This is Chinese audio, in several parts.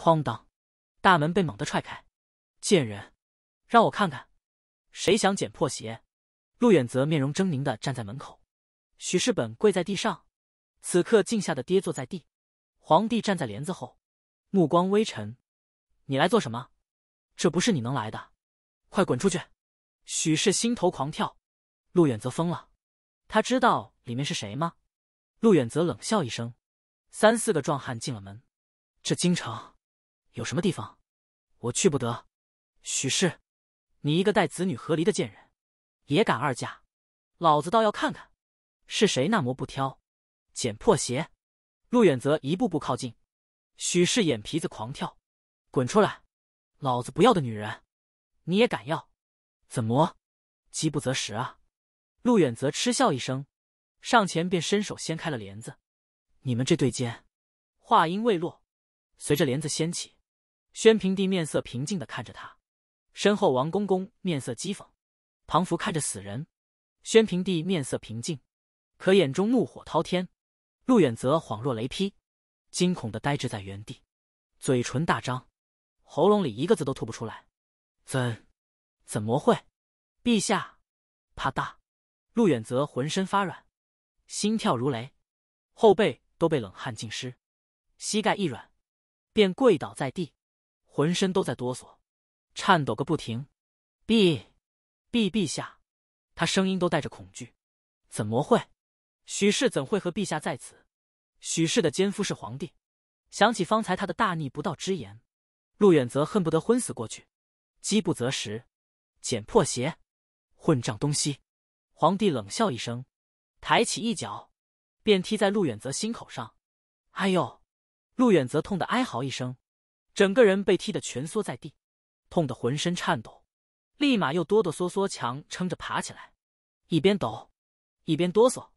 哐当，大门被猛的踹开，贱人，让我看看，谁想捡破鞋？陆远泽面容狰狞的站在门口，许世本跪在地上，此刻竟吓得跌坐在地。皇帝站在帘子后，目光微沉，你来做什么？这不是你能来的，快滚出去！许氏心头狂跳，陆远泽疯了，他知道里面是谁吗？陆远泽冷笑一声，三四个壮汉进了门，这京城。有什么地方，我去不得。许氏，你一个带子女和离的贱人，也敢二嫁？老子倒要看看，是谁那么不挑，捡破鞋。陆远泽一步步靠近，许氏眼皮子狂跳，滚出来！老子不要的女人，你也敢要？怎么，饥不择食啊？陆远泽嗤笑一声，上前便伸手掀开了帘子。你们这对奸，话音未落，随着帘子掀起。宣平帝面色平静的看着他，身后王公公面色讥讽，庞福看着死人，宣平帝面色平静，可眼中怒火滔天。陆远则恍若雷劈，惊恐的呆滞在原地，嘴唇大张，喉咙里一个字都吐不出来。怎怎么会？陛下怕大。陆远则浑身发软，心跳如雷，后背都被冷汗浸湿，膝盖一软，便跪倒在地。浑身都在哆嗦，颤抖个不停。陛，陛陛下，他声音都带着恐惧。怎么会？许氏怎会和陛下在此？许氏的奸夫是皇帝。想起方才他的大逆不道之言，陆远则恨不得昏死过去。饥不择食，捡破鞋，混账东西！皇帝冷笑一声，抬起一脚，便踢在陆远泽心口上。哎呦！陆远泽痛得哀嚎一声。整个人被踢得蜷缩在地，痛得浑身颤抖，立马又哆哆嗦嗦强撑着爬起来，一边抖，一边哆嗦，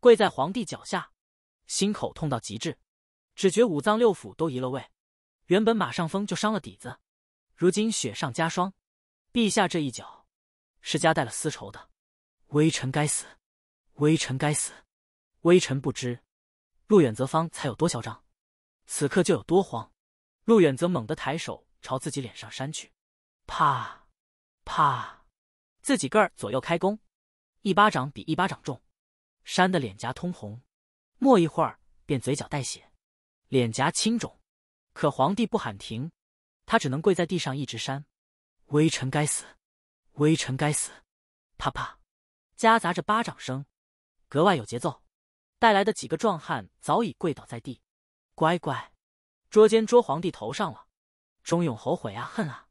跪在皇帝脚下，心口痛到极致，只觉五脏六腑都移了位。原本马上风就伤了底子，如今雪上加霜，陛下这一脚是夹带了丝绸的，微臣该死，微臣该死，微臣不知。陆远则方才有多嚣张，此刻就有多慌。陆远则猛地抬手朝自己脸上扇去，啪啪，自己个儿左右开弓，一巴掌比一巴掌重，扇得脸颊通红，没一会儿便嘴角带血，脸颊青肿。可皇帝不喊停，他只能跪在地上一直扇，微臣该死，微臣该死，啪啪，夹杂着巴掌声，格外有节奏。带来的几个壮汉早已跪倒在地，乖乖。捉奸捉皇帝头上了，钟勇后悔啊恨啊，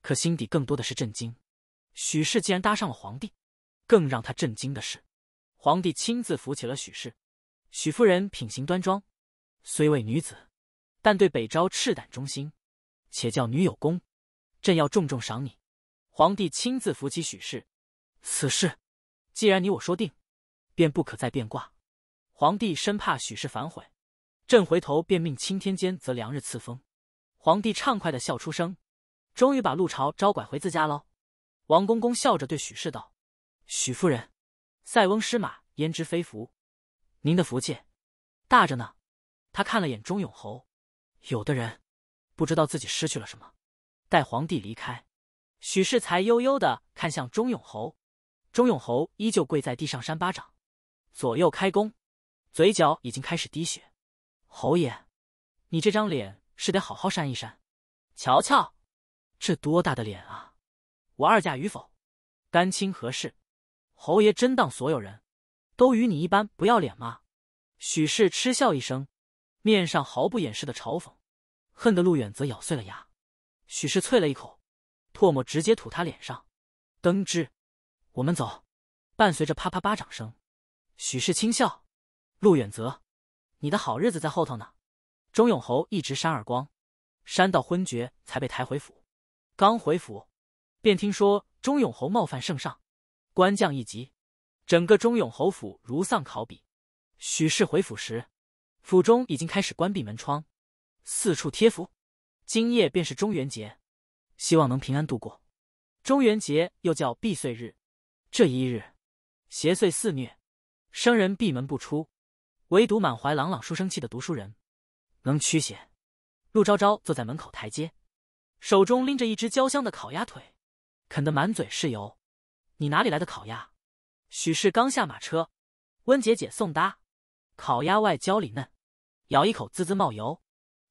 可心底更多的是震惊。许氏竟然搭上了皇帝，更让他震惊的是，皇帝亲自扶起了许氏。许夫人品行端庄，虽为女子，但对北朝赤胆忠心，且叫女友功，朕要重重赏你。皇帝亲自扶起许氏，此事既然你我说定，便不可再变卦。皇帝生怕许氏反悔。朕回头便命钦天监择良日赐封。皇帝畅快的笑出声，终于把陆朝招拐回自家喽。王公公笑着对许氏道：“许夫人，塞翁失马，焉知非福？您的福气大着呢。”他看了眼钟永侯，有的人不知道自己失去了什么。待皇帝离开，许氏才悠悠的看向钟永侯。钟永侯依旧跪在地上扇巴掌，左右开弓，嘴角已经开始滴血。侯爷，你这张脸是得好好扇一扇，瞧瞧，这多大的脸啊！我二嫁与否，干亲何事？侯爷真当所有人都与你一般不要脸吗？许氏嗤笑一声，面上毫不掩饰的嘲讽，恨得陆远则咬碎了牙。许氏啐了一口，唾沫直接吐他脸上。登之，我们走。伴随着啪啪巴掌声，许氏轻笑，陆远则。你的好日子在后头呢，钟永侯一直扇耳光，扇到昏厥才被抬回府。刚回府，便听说钟永侯冒犯圣上，官降一级。整个钟永侯府如丧考妣。许氏回府时，府中已经开始关闭门窗，四处贴符。今夜便是中元节，希望能平安度过。中元节又叫闭岁日，这一日邪祟肆虐，生人闭门不出。唯独满怀朗朗书生气的读书人，能驱邪。陆昭昭坐在门口台阶，手中拎着一只焦香的烤鸭腿，啃得满嘴是油。你哪里来的烤鸭？许氏刚下马车，温姐姐送搭。烤鸭外焦里嫩，咬一口滋滋冒油。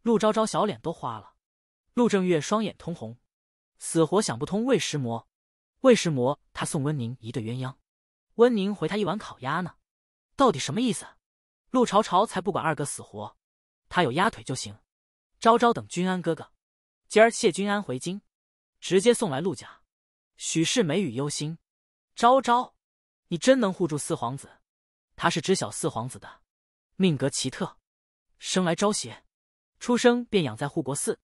陆昭昭小脸都花了。陆正月双眼通红，死活想不通魏石魔。魏石魔他送温宁一对鸳鸯，温宁回他一碗烤鸭呢，到底什么意思？陆朝朝才不管二哥死活，他有压腿就行。昭昭等君安哥哥，今儿谢君安回京，直接送来陆家。许氏眉宇忧心，昭昭，你真能护住四皇子？他是知晓四皇子的命格奇特，生来招邪，出生便养在护国寺，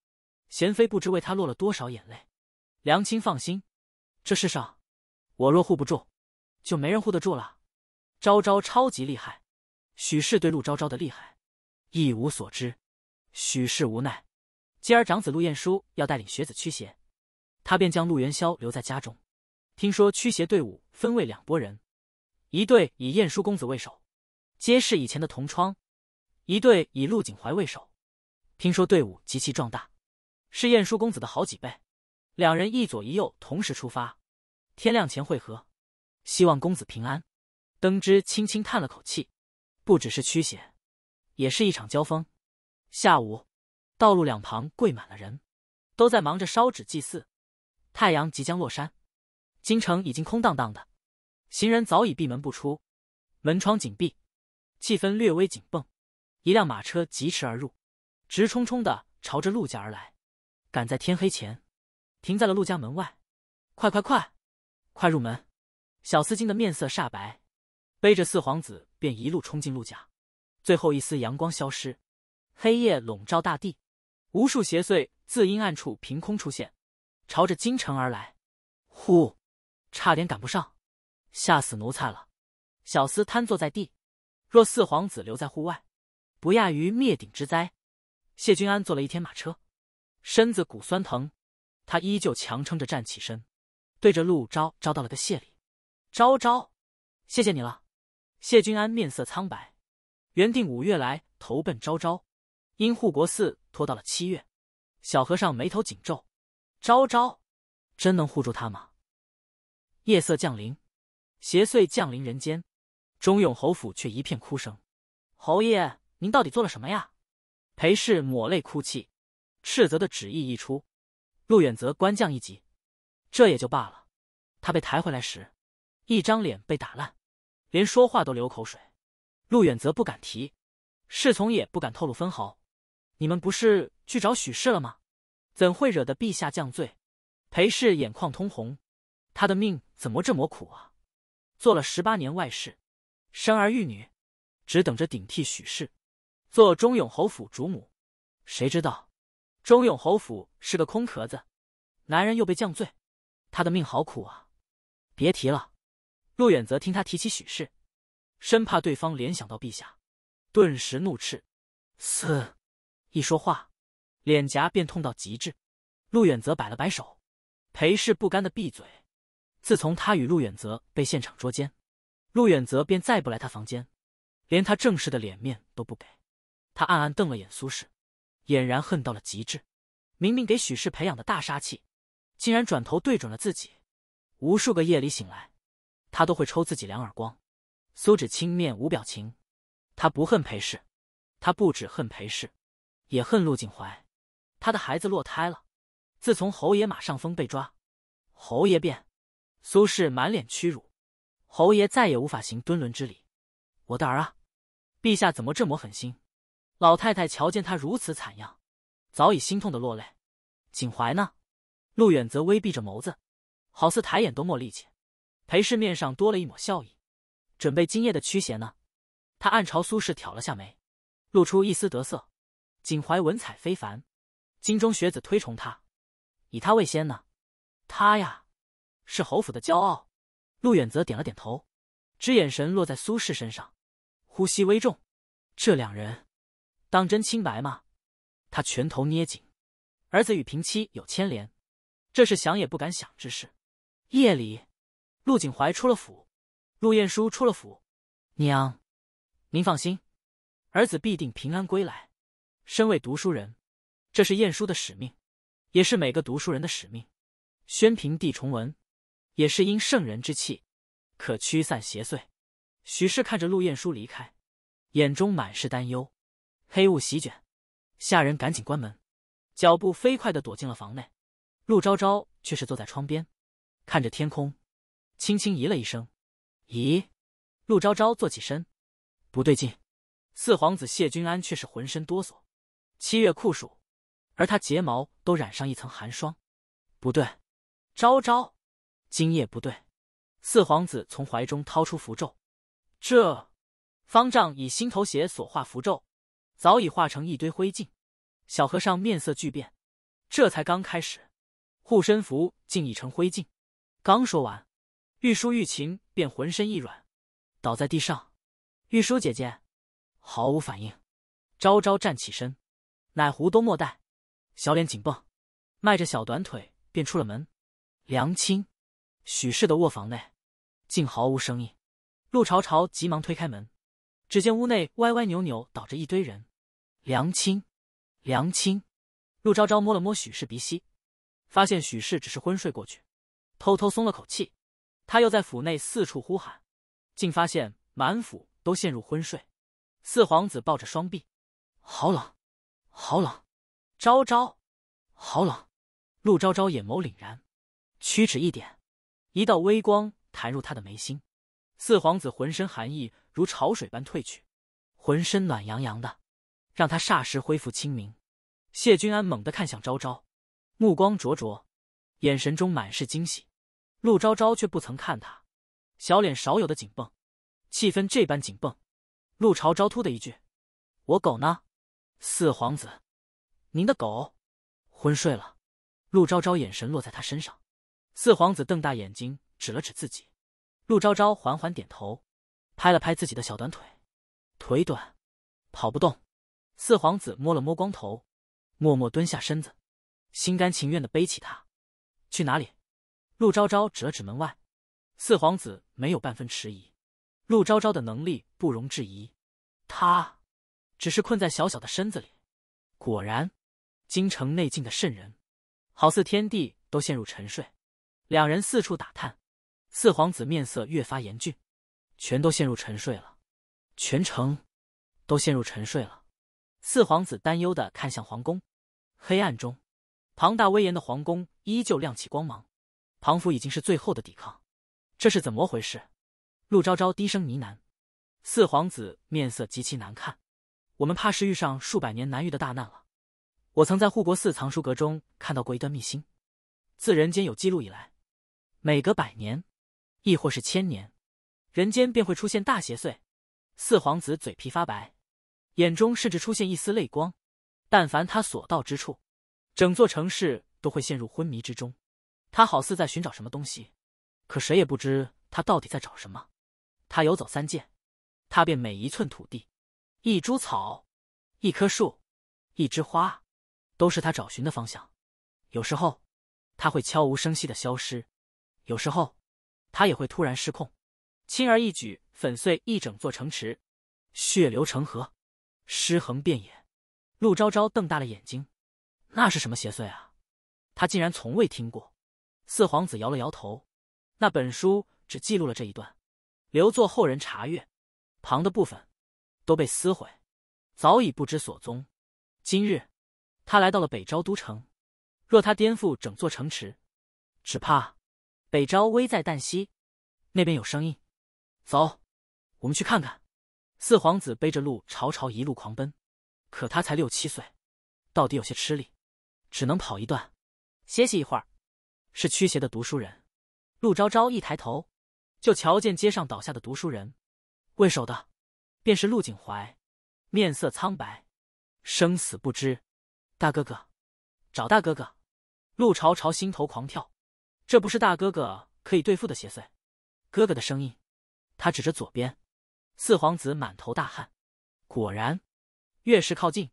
贤妃不知为他落了多少眼泪。良亲放心，这世上，我若护不住，就没人护得住了。昭昭超级厉害。许氏对陆昭昭的厉害一无所知，许氏无奈。今儿长子陆晏书要带领学子驱邪，他便将陆元宵留在家中。听说驱邪队伍分为两拨人，一队以晏殊公子为首，皆是以前的同窗；一队以陆景怀为首。听说队伍极其壮大，是晏殊公子的好几倍。两人一左一右同时出发，天亮前会合。希望公子平安。登之轻轻叹了口气。不只是驱邪，也是一场交锋。下午，道路两旁跪满了人，都在忙着烧纸祭祀。太阳即将落山，京城已经空荡荡的，行人早已闭门不出，门窗紧闭，气氛略微紧绷。一辆马车疾驰而入，直冲冲的朝着陆家而来，赶在天黑前停在了陆家门外。快快快，快入门！小司金的面色煞白，背着四皇子。便一路冲进陆家，最后一丝阳光消失，黑夜笼罩大地，无数邪祟自阴暗处凭空出现，朝着京城而来。呼，差点赶不上，吓死奴才了！小厮瘫坐在地。若四皇子留在户外，不亚于灭顶之灾。谢君安坐了一天马车，身子骨酸疼，他依旧强撑着站起身，对着陆昭昭到了个谢礼。昭昭，谢谢你了。谢君安面色苍白，原定五月来投奔昭昭，因护国寺拖到了七月。小和尚眉头紧皱，昭昭真能护住他吗？夜色降临，邪祟降临人间，忠勇侯府却一片哭声。侯爷，您到底做了什么呀？裴氏抹泪哭泣，斥责的旨意一出，陆远则官降一级，这也就罢了。他被抬回来时，一张脸被打烂。连说话都流口水，陆远则不敢提，侍从也不敢透露分毫。你们不是去找许氏了吗？怎会惹得陛下降罪？裴氏眼眶通红，他的命怎么这么苦啊？做了十八年外事，生儿育女，只等着顶替许氏做忠勇侯府主母，谁知道忠勇侯府是个空壳子，男人又被降罪，他的命好苦啊！别提了。陆远则听他提起许氏，生怕对方联想到陛下，顿时怒斥：“嘶！”一说话，脸颊便痛到极致。陆远则摆了摆手，裴氏不甘的闭嘴。自从他与陆远则被现场捉奸，陆远则便再不来他房间，连他正式的脸面都不给。他暗暗瞪了眼苏氏，俨然恨到了极致。明明给许氏培养的大杀器，竟然转头对准了自己。无数个夜里醒来。他都会抽自己两耳光。苏芷清面无表情，他不恨裴氏，他不止恨裴氏，也恨陆景怀。他的孩子落胎了。自从侯爷马上峰被抓，侯爷变，苏氏满脸屈辱，侯爷再也无法行敦伦之礼。我的儿啊！陛下怎么这么狠心？老太太瞧见他如此惨样，早已心痛的落泪。景怀呢？陆远则微闭着眸子，好似抬眼都没力气。裴氏面上多了一抹笑意，准备今夜的驱邪呢。他暗朝苏轼挑了下眉，露出一丝得色。景怀文采非凡，京中学子推崇他，以他为先呢。他呀，是侯府的骄傲。陆远则点了点头，只眼神落在苏轼身上，呼吸微重。这两人，当真清白吗？他拳头捏紧，儿子与平妻有牵连，这是想也不敢想之事。夜里。陆景怀出了府，陆晏书出了府。娘，您放心，儿子必定平安归来。身为读书人，这是晏殊的使命，也是每个读书人的使命。宣平帝重文，也是因圣人之气，可驱散邪祟。许氏看着陆晏书离开，眼中满是担忧。黑雾席卷，下人赶紧关门，脚步飞快地躲进了房内。陆昭昭却是坐在窗边，看着天空。轻轻咦了一声，咦，陆昭昭坐起身，不对劲。四皇子谢君安却是浑身哆嗦。七月酷暑，而他睫毛都染上一层寒霜。不对，昭昭，今夜不对。四皇子从怀中掏出符咒，这，方丈以心头血所画符咒，早已化成一堆灰烬。小和尚面色巨变。这才刚开始，护身符竟已成灰烬。刚说完。玉书玉琴便浑身一软，倒在地上。玉书姐姐，毫无反应。昭昭站起身，奶壶都莫带，小脸紧绷，迈着小短腿便出了门。梁清，许氏的卧房内，竟毫无声音。陆朝朝急忙推开门，只见屋内歪歪扭扭倒着一堆人。梁清，梁清。陆昭昭摸了摸许氏鼻息，发现许氏只是昏睡过去，偷偷松了口气。他又在府内四处呼喊，竟发现满府都陷入昏睡。四皇子抱着双臂，好冷，好冷。昭昭，好冷。陆昭昭眼眸凛然，屈指一点，一道微光弹入他的眉心。四皇子浑身寒意如潮水般退去，浑身暖洋洋的，让他霎时恢复清明。谢君安猛地看向昭昭，目光灼灼，眼神中满是惊喜。陆昭昭却不曾看他，小脸少有的紧绷，气氛这般紧绷。陆朝昭突的一句：“我狗呢？”四皇子，您的狗，昏睡了。陆昭昭眼神落在他身上，四皇子瞪大眼睛，指了指自己。陆昭昭缓缓点头，拍了拍自己的小短腿，腿短，跑不动。四皇子摸了摸光头，默默蹲下身子，心甘情愿的背起他，去哪里？陆昭昭指了指门外，四皇子没有半分迟疑。陆昭昭的能力不容置疑，他只是困在小小的身子里。果然，京城内静的渗人，好似天地都陷入沉睡。两人四处打探，四皇子面色越发严峻。全都陷入沉睡了，全城都陷入沉睡了。四皇子担忧的看向皇宫，黑暗中，庞大威严的皇宫依旧亮起光芒。庞福已经是最后的抵抗，这是怎么回事？陆昭昭低声呢喃。四皇子面色极其难看，我们怕是遇上数百年难遇的大难了。我曾在护国寺藏书阁中看到过一段秘辛：自人间有记录以来，每隔百年，亦或是千年，人间便会出现大邪祟。四皇子嘴皮发白，眼中甚至出现一丝泪光。但凡他所到之处，整座城市都会陷入昏迷之中。他好似在寻找什么东西，可谁也不知他到底在找什么。他游走三界，他遍每一寸土地，一株草，一棵树，一枝花，都是他找寻的方向。有时候，他会悄无声息的消失；有时候，他也会突然失控，轻而易举粉碎一整座城池，血流成河，尸横遍野。陆昭昭瞪大了眼睛，那是什么邪祟啊？他竟然从未听过。四皇子摇了摇头，那本书只记录了这一段，留作后人查阅，旁的部分都被撕毁，早已不知所踪。今日他来到了北昭都城，若他颠覆整座城池，只怕北昭危在旦夕。那边有声音，走，我们去看看。四皇子背着鹿朝朝一路狂奔，可他才六七岁，到底有些吃力，只能跑一段，歇息一会儿。是驱邪的读书人，陆昭昭一抬头，就瞧见街上倒下的读书人，为首的便是陆景怀，面色苍白，生死不知。大哥哥，找大哥哥！陆朝朝心头狂跳，这不是大哥哥可以对付的邪祟。哥哥的声音，他指着左边，四皇子满头大汗。果然，越是靠近，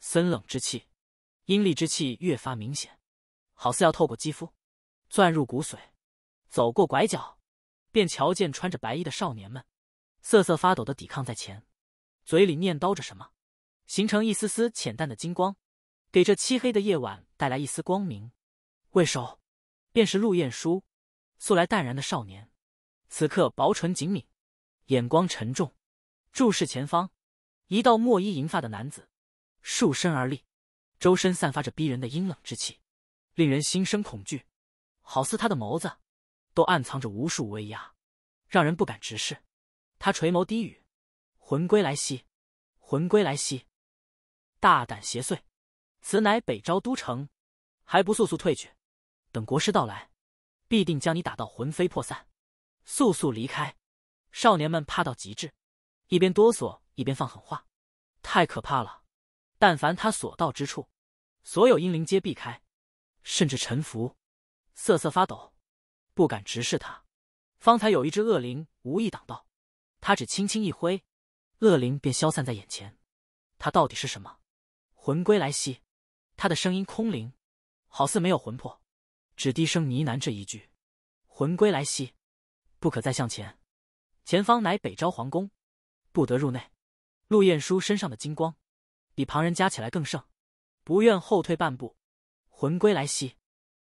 森冷之气、阴戾之气越发明显，好似要透过肌肤。钻入骨髓，走过拐角，便瞧见穿着白衣的少年们，瑟瑟发抖的抵抗在前，嘴里念叨着什么，形成一丝丝浅淡的金光，给这漆黑的夜晚带来一丝光明。为首，便是陆晏殊，素来淡然的少年，此刻薄唇紧抿，眼光沉重，注视前方，一道墨衣银发的男子，束身而立，周身散发着逼人的阴冷之气，令人心生恐惧。好似他的眸子，都暗藏着无数威压，让人不敢直视。他垂眸低语：“魂归来兮，魂归来兮！大胆邪祟，此乃北昭都城，还不速速退去！等国师到来，必定将你打到魂飞魄散！速速离开！”少年们怕到极致，一边哆嗦一边放狠话：“太可怕了！但凡他所到之处，所有阴灵皆避开，甚至臣服。”瑟瑟发抖，不敢直视他。方才有一只恶灵无意挡道，他只轻轻一挥，恶灵便消散在眼前。他到底是什么？魂归来兮，他的声音空灵，好似没有魂魄，只低声呢喃这一句：“魂归来兮，不可再向前。前方乃北昭皇宫，不得入内。”陆晏殊身上的金光比旁人加起来更盛，不愿后退半步。魂归来兮，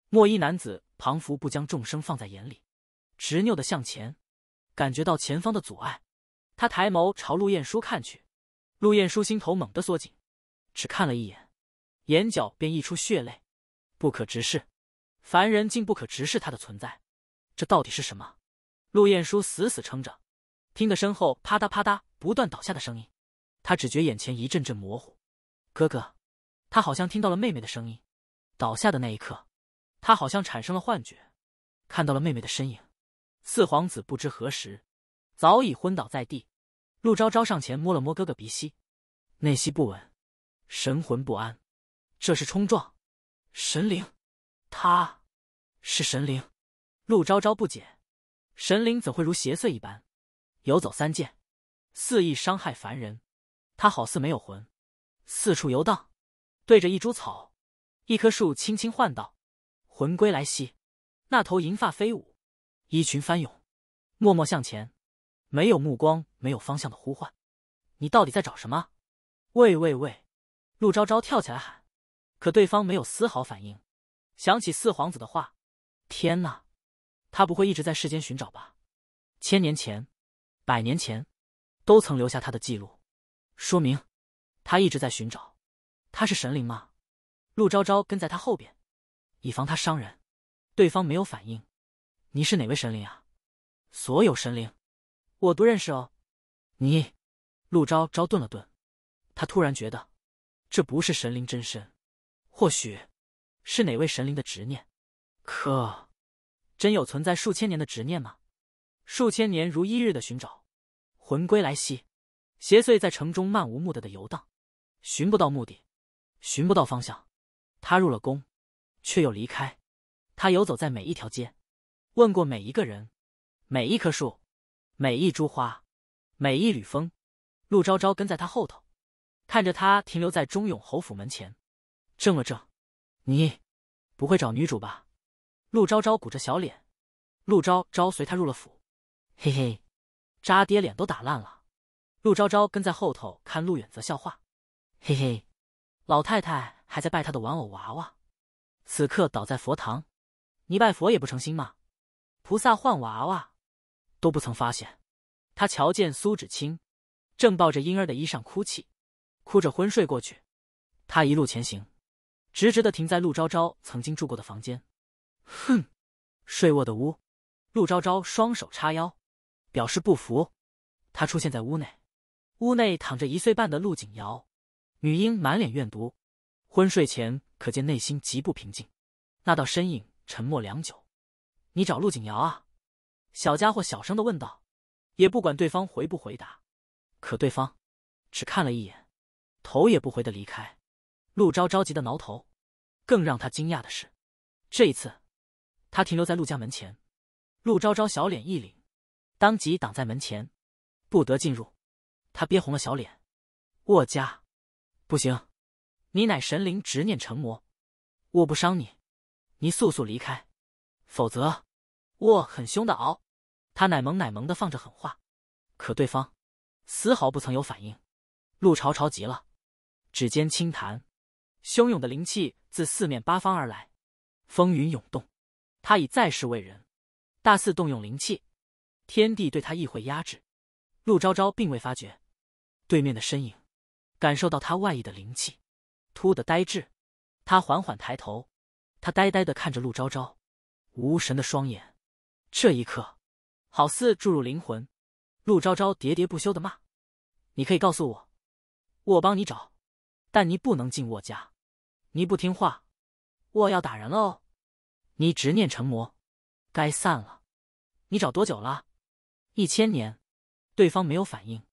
墨衣男子。庞福不将众生放在眼里，执拗的向前。感觉到前方的阻碍，他抬眸朝陆晏书看去。陆晏书心头猛地缩紧，只看了一眼，眼角便溢出血泪，不可直视。凡人竟不可直视他的存在，这到底是什么？陆晏书死死撑着，听得身后啪嗒啪嗒不断倒下的声音，他只觉眼前一阵阵模糊。哥哥，他好像听到了妹妹的声音。倒下的那一刻。他好像产生了幻觉，看到了妹妹的身影。四皇子不知何时早已昏倒在地，陆昭昭上前摸了摸哥哥鼻息，内息不稳，神魂不安。这是冲撞神灵，他是神灵。陆昭昭不解，神灵怎会如邪祟一般游走三界，肆意伤害凡人？他好似没有魂，四处游荡，对着一株草、一棵树轻轻唤道。魂归来兮，那头银发飞舞，衣裙翻涌，默默向前，没有目光，没有方向的呼唤。你到底在找什么？喂喂喂！陆昭昭跳起来喊，可对方没有丝毫反应。想起四皇子的话，天哪，他不会一直在世间寻找吧？千年前，百年前，都曾留下他的记录，说明他一直在寻找。他是神灵吗？陆昭昭跟在他后边。以防他伤人，对方没有反应。你是哪位神灵啊？所有神灵，我都认识哦。你，陆昭昭顿了顿，他突然觉得这不是神灵真身，或许是哪位神灵的执念。可，真有存在数千年的执念吗？数千年如一日的寻找，魂归来兮，邪祟在城中漫无目的的游荡，寻不到目的，寻不到方向。他入了宫。却又离开，他游走在每一条街，问过每一个人，每一棵树，每一株花，每一缕风。陆昭昭跟在他后头，看着他停留在忠勇侯府门前，怔了怔：“你不会找女主吧？”陆昭昭鼓着小脸。陆昭昭随他入了府，嘿嘿，渣爹脸都打烂了。陆昭昭跟在后头看陆远泽笑话，嘿嘿，老太太还在拜他的玩偶娃娃。此刻倒在佛堂，你拜佛也不诚心吗？菩萨换娃娃，都不曾发现。他瞧见苏芷清，正抱着婴儿的衣裳哭泣，哭着昏睡过去。他一路前行，直直的停在陆昭昭曾经住过的房间。哼，睡卧的屋。陆昭昭双手叉腰，表示不服。他出现在屋内，屋内躺着一岁半的陆景瑶，女婴满脸怨毒。昏睡前可见内心极不平静，那道身影沉默良久。你找陆景瑶啊？小家伙小声的问道，也不管对方回不回答。可对方只看了一眼，头也不回的离开。陆昭着急的挠头。更让他惊讶的是，这一次他停留在陆家门前。陆昭昭小脸一凛，当即挡在门前，不得进入。他憋红了小脸。沃家，不行。你乃神灵，执念成魔，我不伤你，你速速离开，否则，我很凶的嗷！他奶萌奶萌的放着狠话，可对方丝毫不曾有反应。陆朝朝急了，指尖轻弹，汹涌的灵气自四面八方而来，风云涌动。他已再世为人，大肆动用灵气，天地对他亦会压制。陆昭昭并未发觉，对面的身影感受到他外溢的灵气。突的呆滞，他缓缓抬头，他呆呆的看着陆昭昭，无神的双眼，这一刻，好似注入灵魂。陆昭昭喋喋不休的骂：“你可以告诉我，我帮你找，但你不能进我家。你不听话，我要打人了哦。你执念成魔，该散了。你找多久了？一千年，对方没有反应。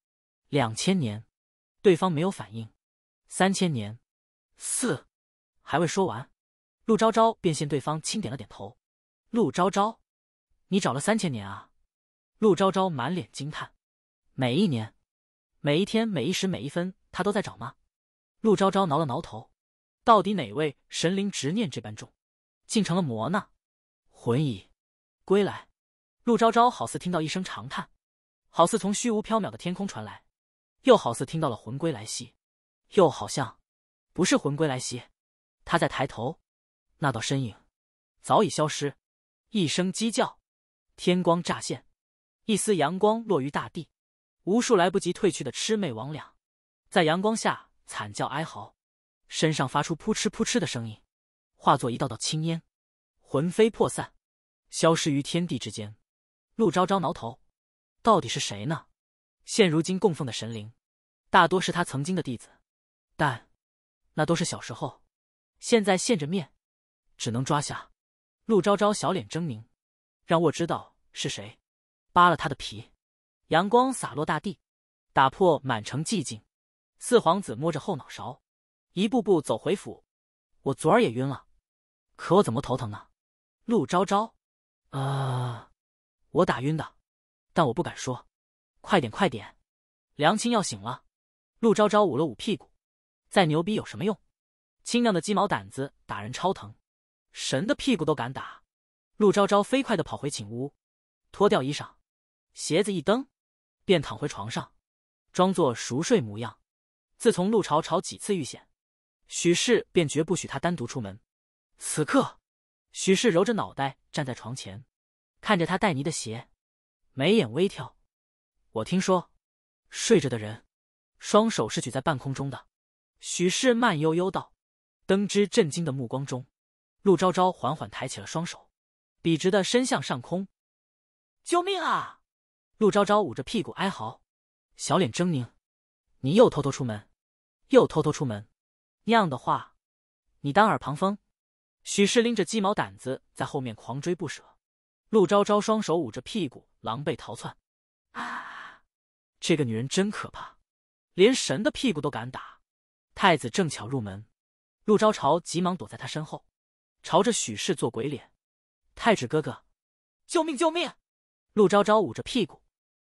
两千年，对方没有反应。三千年。”四，还未说完，陆昭昭便向对方轻点了点头。陆昭昭，你找了三千年啊！陆昭昭满脸惊叹。每一年，每一天，每一时，每一分，他都在找吗？陆昭昭挠了挠头。到底哪位神灵执念这般重，竟成了魔呢？魂已归来，陆昭昭好似听到一声长叹，好似从虚无缥缈的天空传来，又好似听到了魂归来兮，又好像。不是魂归来兮。他在抬头，那道身影早已消失。一声鸡叫，天光乍现，一丝阳光落于大地，无数来不及退去的魑魅魍魉，在阳光下惨叫哀嚎，身上发出扑哧扑哧的声音，化作一道道青烟，魂飞魄散，消失于天地之间。陆昭昭挠头，到底是谁呢？现如今供奉的神灵，大多是他曾经的弟子，但。那都是小时候，现在现着面，只能抓瞎。陆昭昭小脸狰狞，让我知道是谁，扒了他的皮。阳光洒落大地，打破满城寂静。四皇子摸着后脑勺，一步步走回府。我昨儿也晕了，可我怎么头疼呢？陆昭昭，啊，我打晕的，但我不敢说。快点，快点，娘亲要醒了。陆昭昭捂了捂屁股。再牛逼有什么用？轻量的鸡毛掸子打人超疼，神的屁股都敢打。陆昭昭飞快的跑回寝屋，脱掉衣裳，鞋子一蹬，便躺回床上，装作熟睡模样。自从陆朝朝几次遇险，许氏便绝不许他单独出门。此刻，许氏揉着脑袋站在床前，看着他带泥的鞋，眉眼微挑。我听说，睡着的人，双手是举在半空中的。许氏慢悠悠道：“登之震惊的目光中，陆昭昭缓缓抬起了双手，笔直的伸向上空。救命啊！”陆昭昭捂着屁股哀嚎，小脸狰狞：“你又偷偷出门，又偷偷出门！那样的话，你当耳旁风。”许氏拎着鸡毛掸子在后面狂追不舍，陆昭昭双手捂着屁股，狼狈逃窜。啊！这个女人真可怕，连神的屁股都敢打。太子正巧入门，陆昭朝急忙躲在他身后，朝着许氏做鬼脸。太子哥哥，救命救命！陆昭昭捂着屁股，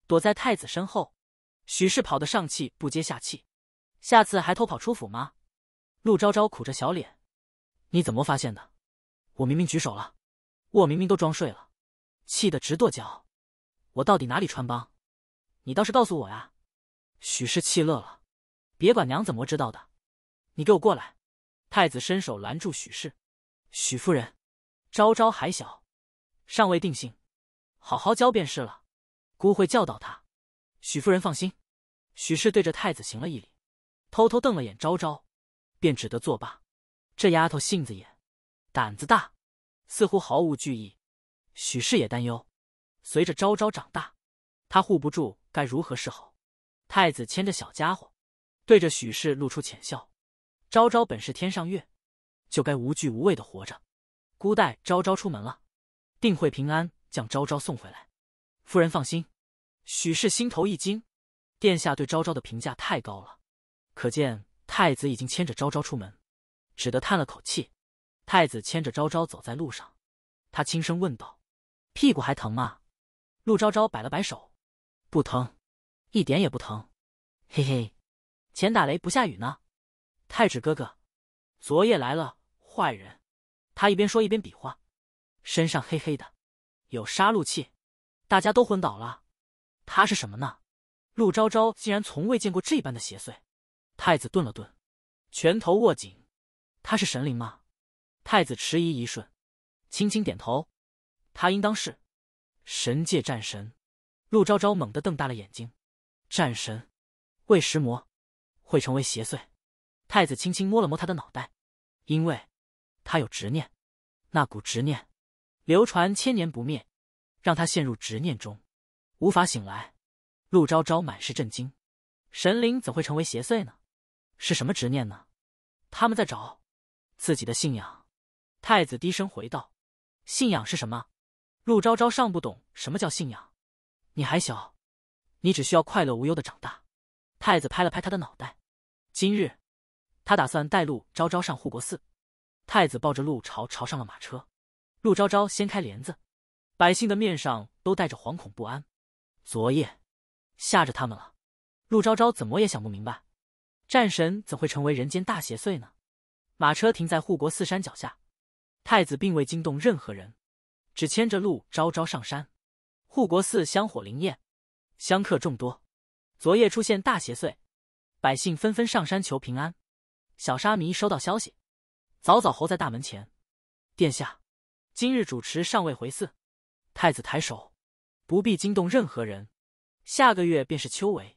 躲在太子身后。许氏跑得上气不接下气，下次还偷跑出府吗？陆昭昭苦着小脸，你怎么发现的？我明明举手了，我明明都装睡了，气得直跺脚。我到底哪里穿帮？你倒是告诉我呀！许氏气乐了，别管娘怎么知道的。你给我过来！太子伸手拦住许氏，许夫人，昭昭还小，尚未定性，好好教便是了。姑会教导他。”许夫人放心。许氏对着太子行了一礼，偷偷瞪了眼昭昭，便只得作罢。这丫头性子也，胆子大，似乎毫无惧意。许氏也担忧，随着昭昭长大，她护不住，该如何是好？太子牵着小家伙，对着许氏露出浅笑。昭昭本是天上月，就该无惧无畏的活着。姑带昭昭出门了，定会平安将昭昭送回来。夫人放心。许氏心头一惊，殿下对昭昭的评价太高了，可见太子已经牵着昭昭出门，只得叹了口气。太子牵着昭昭走在路上，他轻声问道：“屁股还疼吗？”陆昭昭摆了摆手：“不疼，一点也不疼。”嘿嘿，前打雷不下雨呢。太子哥哥，昨夜来了坏人。他一边说一边比划，身上黑黑的，有杀戮气，大家都昏倒了。他是什么呢？陆昭昭竟然从未见过这般的邪祟。太子顿了顿，拳头握紧。他是神灵吗？太子迟疑一瞬，轻轻点头。他应当是神界战神。陆昭昭猛地瞪大了眼睛。战神，为食魔，会成为邪祟。太子轻轻摸了摸他的脑袋，因为，他有执念，那股执念，流传千年不灭，让他陷入执念中，无法醒来。陆昭昭满是震惊，神灵怎会成为邪祟呢？是什么执念呢？他们在找，自己的信仰。太子低声回道：“信仰是什么？”陆昭昭尚不懂什么叫信仰。你还小，你只需要快乐无忧的长大。太子拍了拍他的脑袋，今日。他打算带陆昭昭上护国寺。太子抱着陆朝朝上了马车，陆昭昭掀开帘子，百姓的面上都带着惶恐不安。昨夜吓着他们了。陆昭昭怎么也想不明白，战神怎会成为人间大邪祟呢？马车停在护国寺山脚下，太子并未惊动任何人，只牵着陆昭昭上山。护国寺香火灵验，香客众多。昨夜出现大邪祟，百姓纷纷上山求平安。小沙弥收到消息，早早候在大门前。殿下，今日主持尚未回寺。太子抬手，不必惊动任何人。下个月便是秋闱，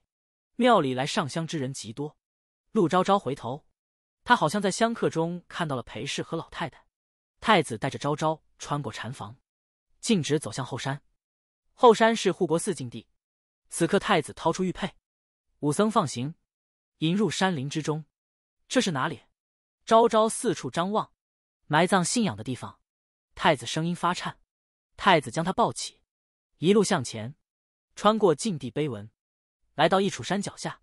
庙里来上香之人极多。陆昭昭回头，他好像在香客中看到了裴氏和老太太。太子带着昭昭穿过禅房，径直走向后山。后山是护国寺禁地。此刻，太子掏出玉佩，武僧放行，引入山林之中。这是哪里？昭昭四处张望，埋葬信仰的地方。太子声音发颤。太子将他抱起，一路向前，穿过禁地碑文，来到一处山脚下。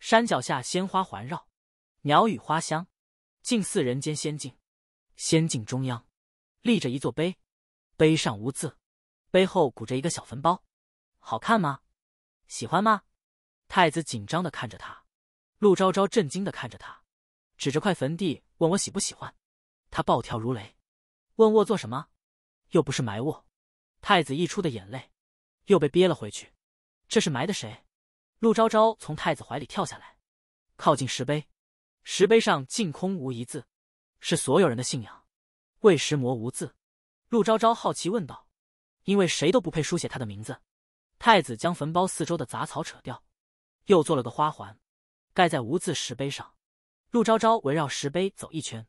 山脚下鲜花环绕，鸟语花香，近似人间仙境。仙境中央，立着一座碑，碑上无字。碑后鼓着一个小坟包。好看吗？喜欢吗？太子紧张的看着他，陆昭昭震惊的看着他。指着块坟地问我喜不喜欢，他暴跳如雷，问我做什么，又不是埋我。太子溢出的眼泪又被憋了回去。这是埋的谁？陆昭昭从太子怀里跳下来，靠近石碑，石碑上竟空无一字，是所有人的信仰，为石魔无字。陆昭昭好奇问道：“因为谁都不配书写他的名字。”太子将坟包四周的杂草扯掉，又做了个花环，盖在无字石碑上。陆昭昭围绕石碑走一圈，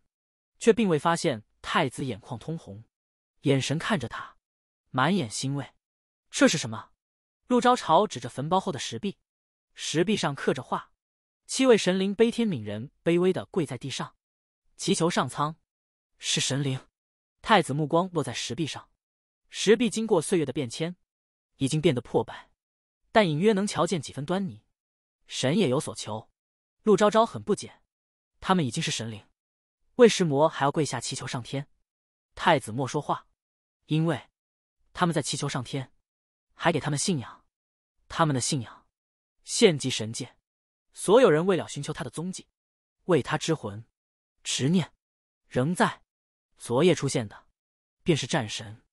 却并未发现太子眼眶通红，眼神看着他，满眼欣慰。这是什么？陆昭朝指着坟包后的石壁，石壁上刻着画，七位神灵悲天悯人，卑微的跪在地上，祈求上苍。是神灵。太子目光落在石壁上，石壁经过岁月的变迁，已经变得破败，但隐约能瞧见几分端倪。神也有所求。陆昭昭很不解。他们已经是神灵，为石魔还要跪下祈求上天。太子莫说话，因为他们在祈求上天，还给他们信仰。他们的信仰，献祭神界。所有人为了寻求他的踪迹，为他之魂，执念仍在。昨夜出现的，便是战神。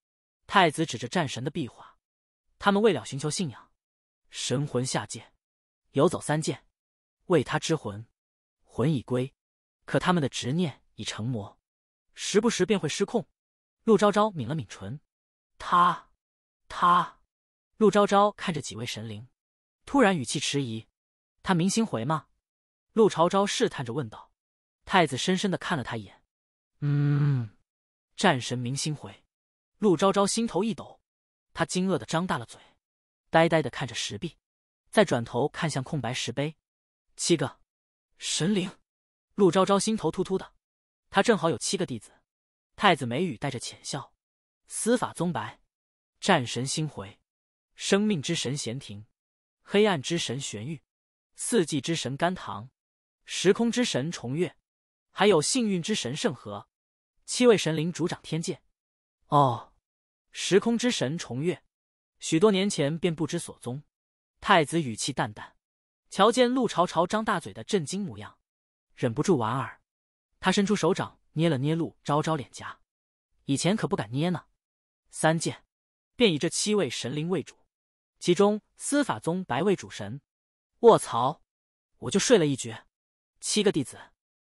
太子指着战神的壁画，他们为了寻求信仰，神魂下界，游走三界，为他之魂，魂已归。可他们的执念已成魔，时不时便会失控。陆昭昭抿了抿唇，他，他。陆昭昭看着几位神灵，突然语气迟疑：“他明心回吗？”陆朝昭试探着问道。太子深深的看了他一眼：“嗯。”战神明心回。陆昭昭心头一抖，他惊愕的张大了嘴，呆呆的看着石壁，再转头看向空白石碑。七个，神灵。陆昭昭心头突突的，他正好有七个弟子。太子眉宇带着浅笑，司法宗白，战神星回，生命之神闲庭，黑暗之神玄玉，四季之神甘棠，时空之神重月，还有幸运之神圣和，七位神灵主掌天界。哦，时空之神重月，许多年前便不知所踪。太子语气淡淡，瞧见陆朝朝张大嘴的震惊模样。忍不住莞尔，他伸出手掌捏了捏陆昭昭脸颊，以前可不敢捏呢。三剑，便以这七位神灵为主，其中司法宗白位主神。卧槽！我就睡了一觉，七个弟子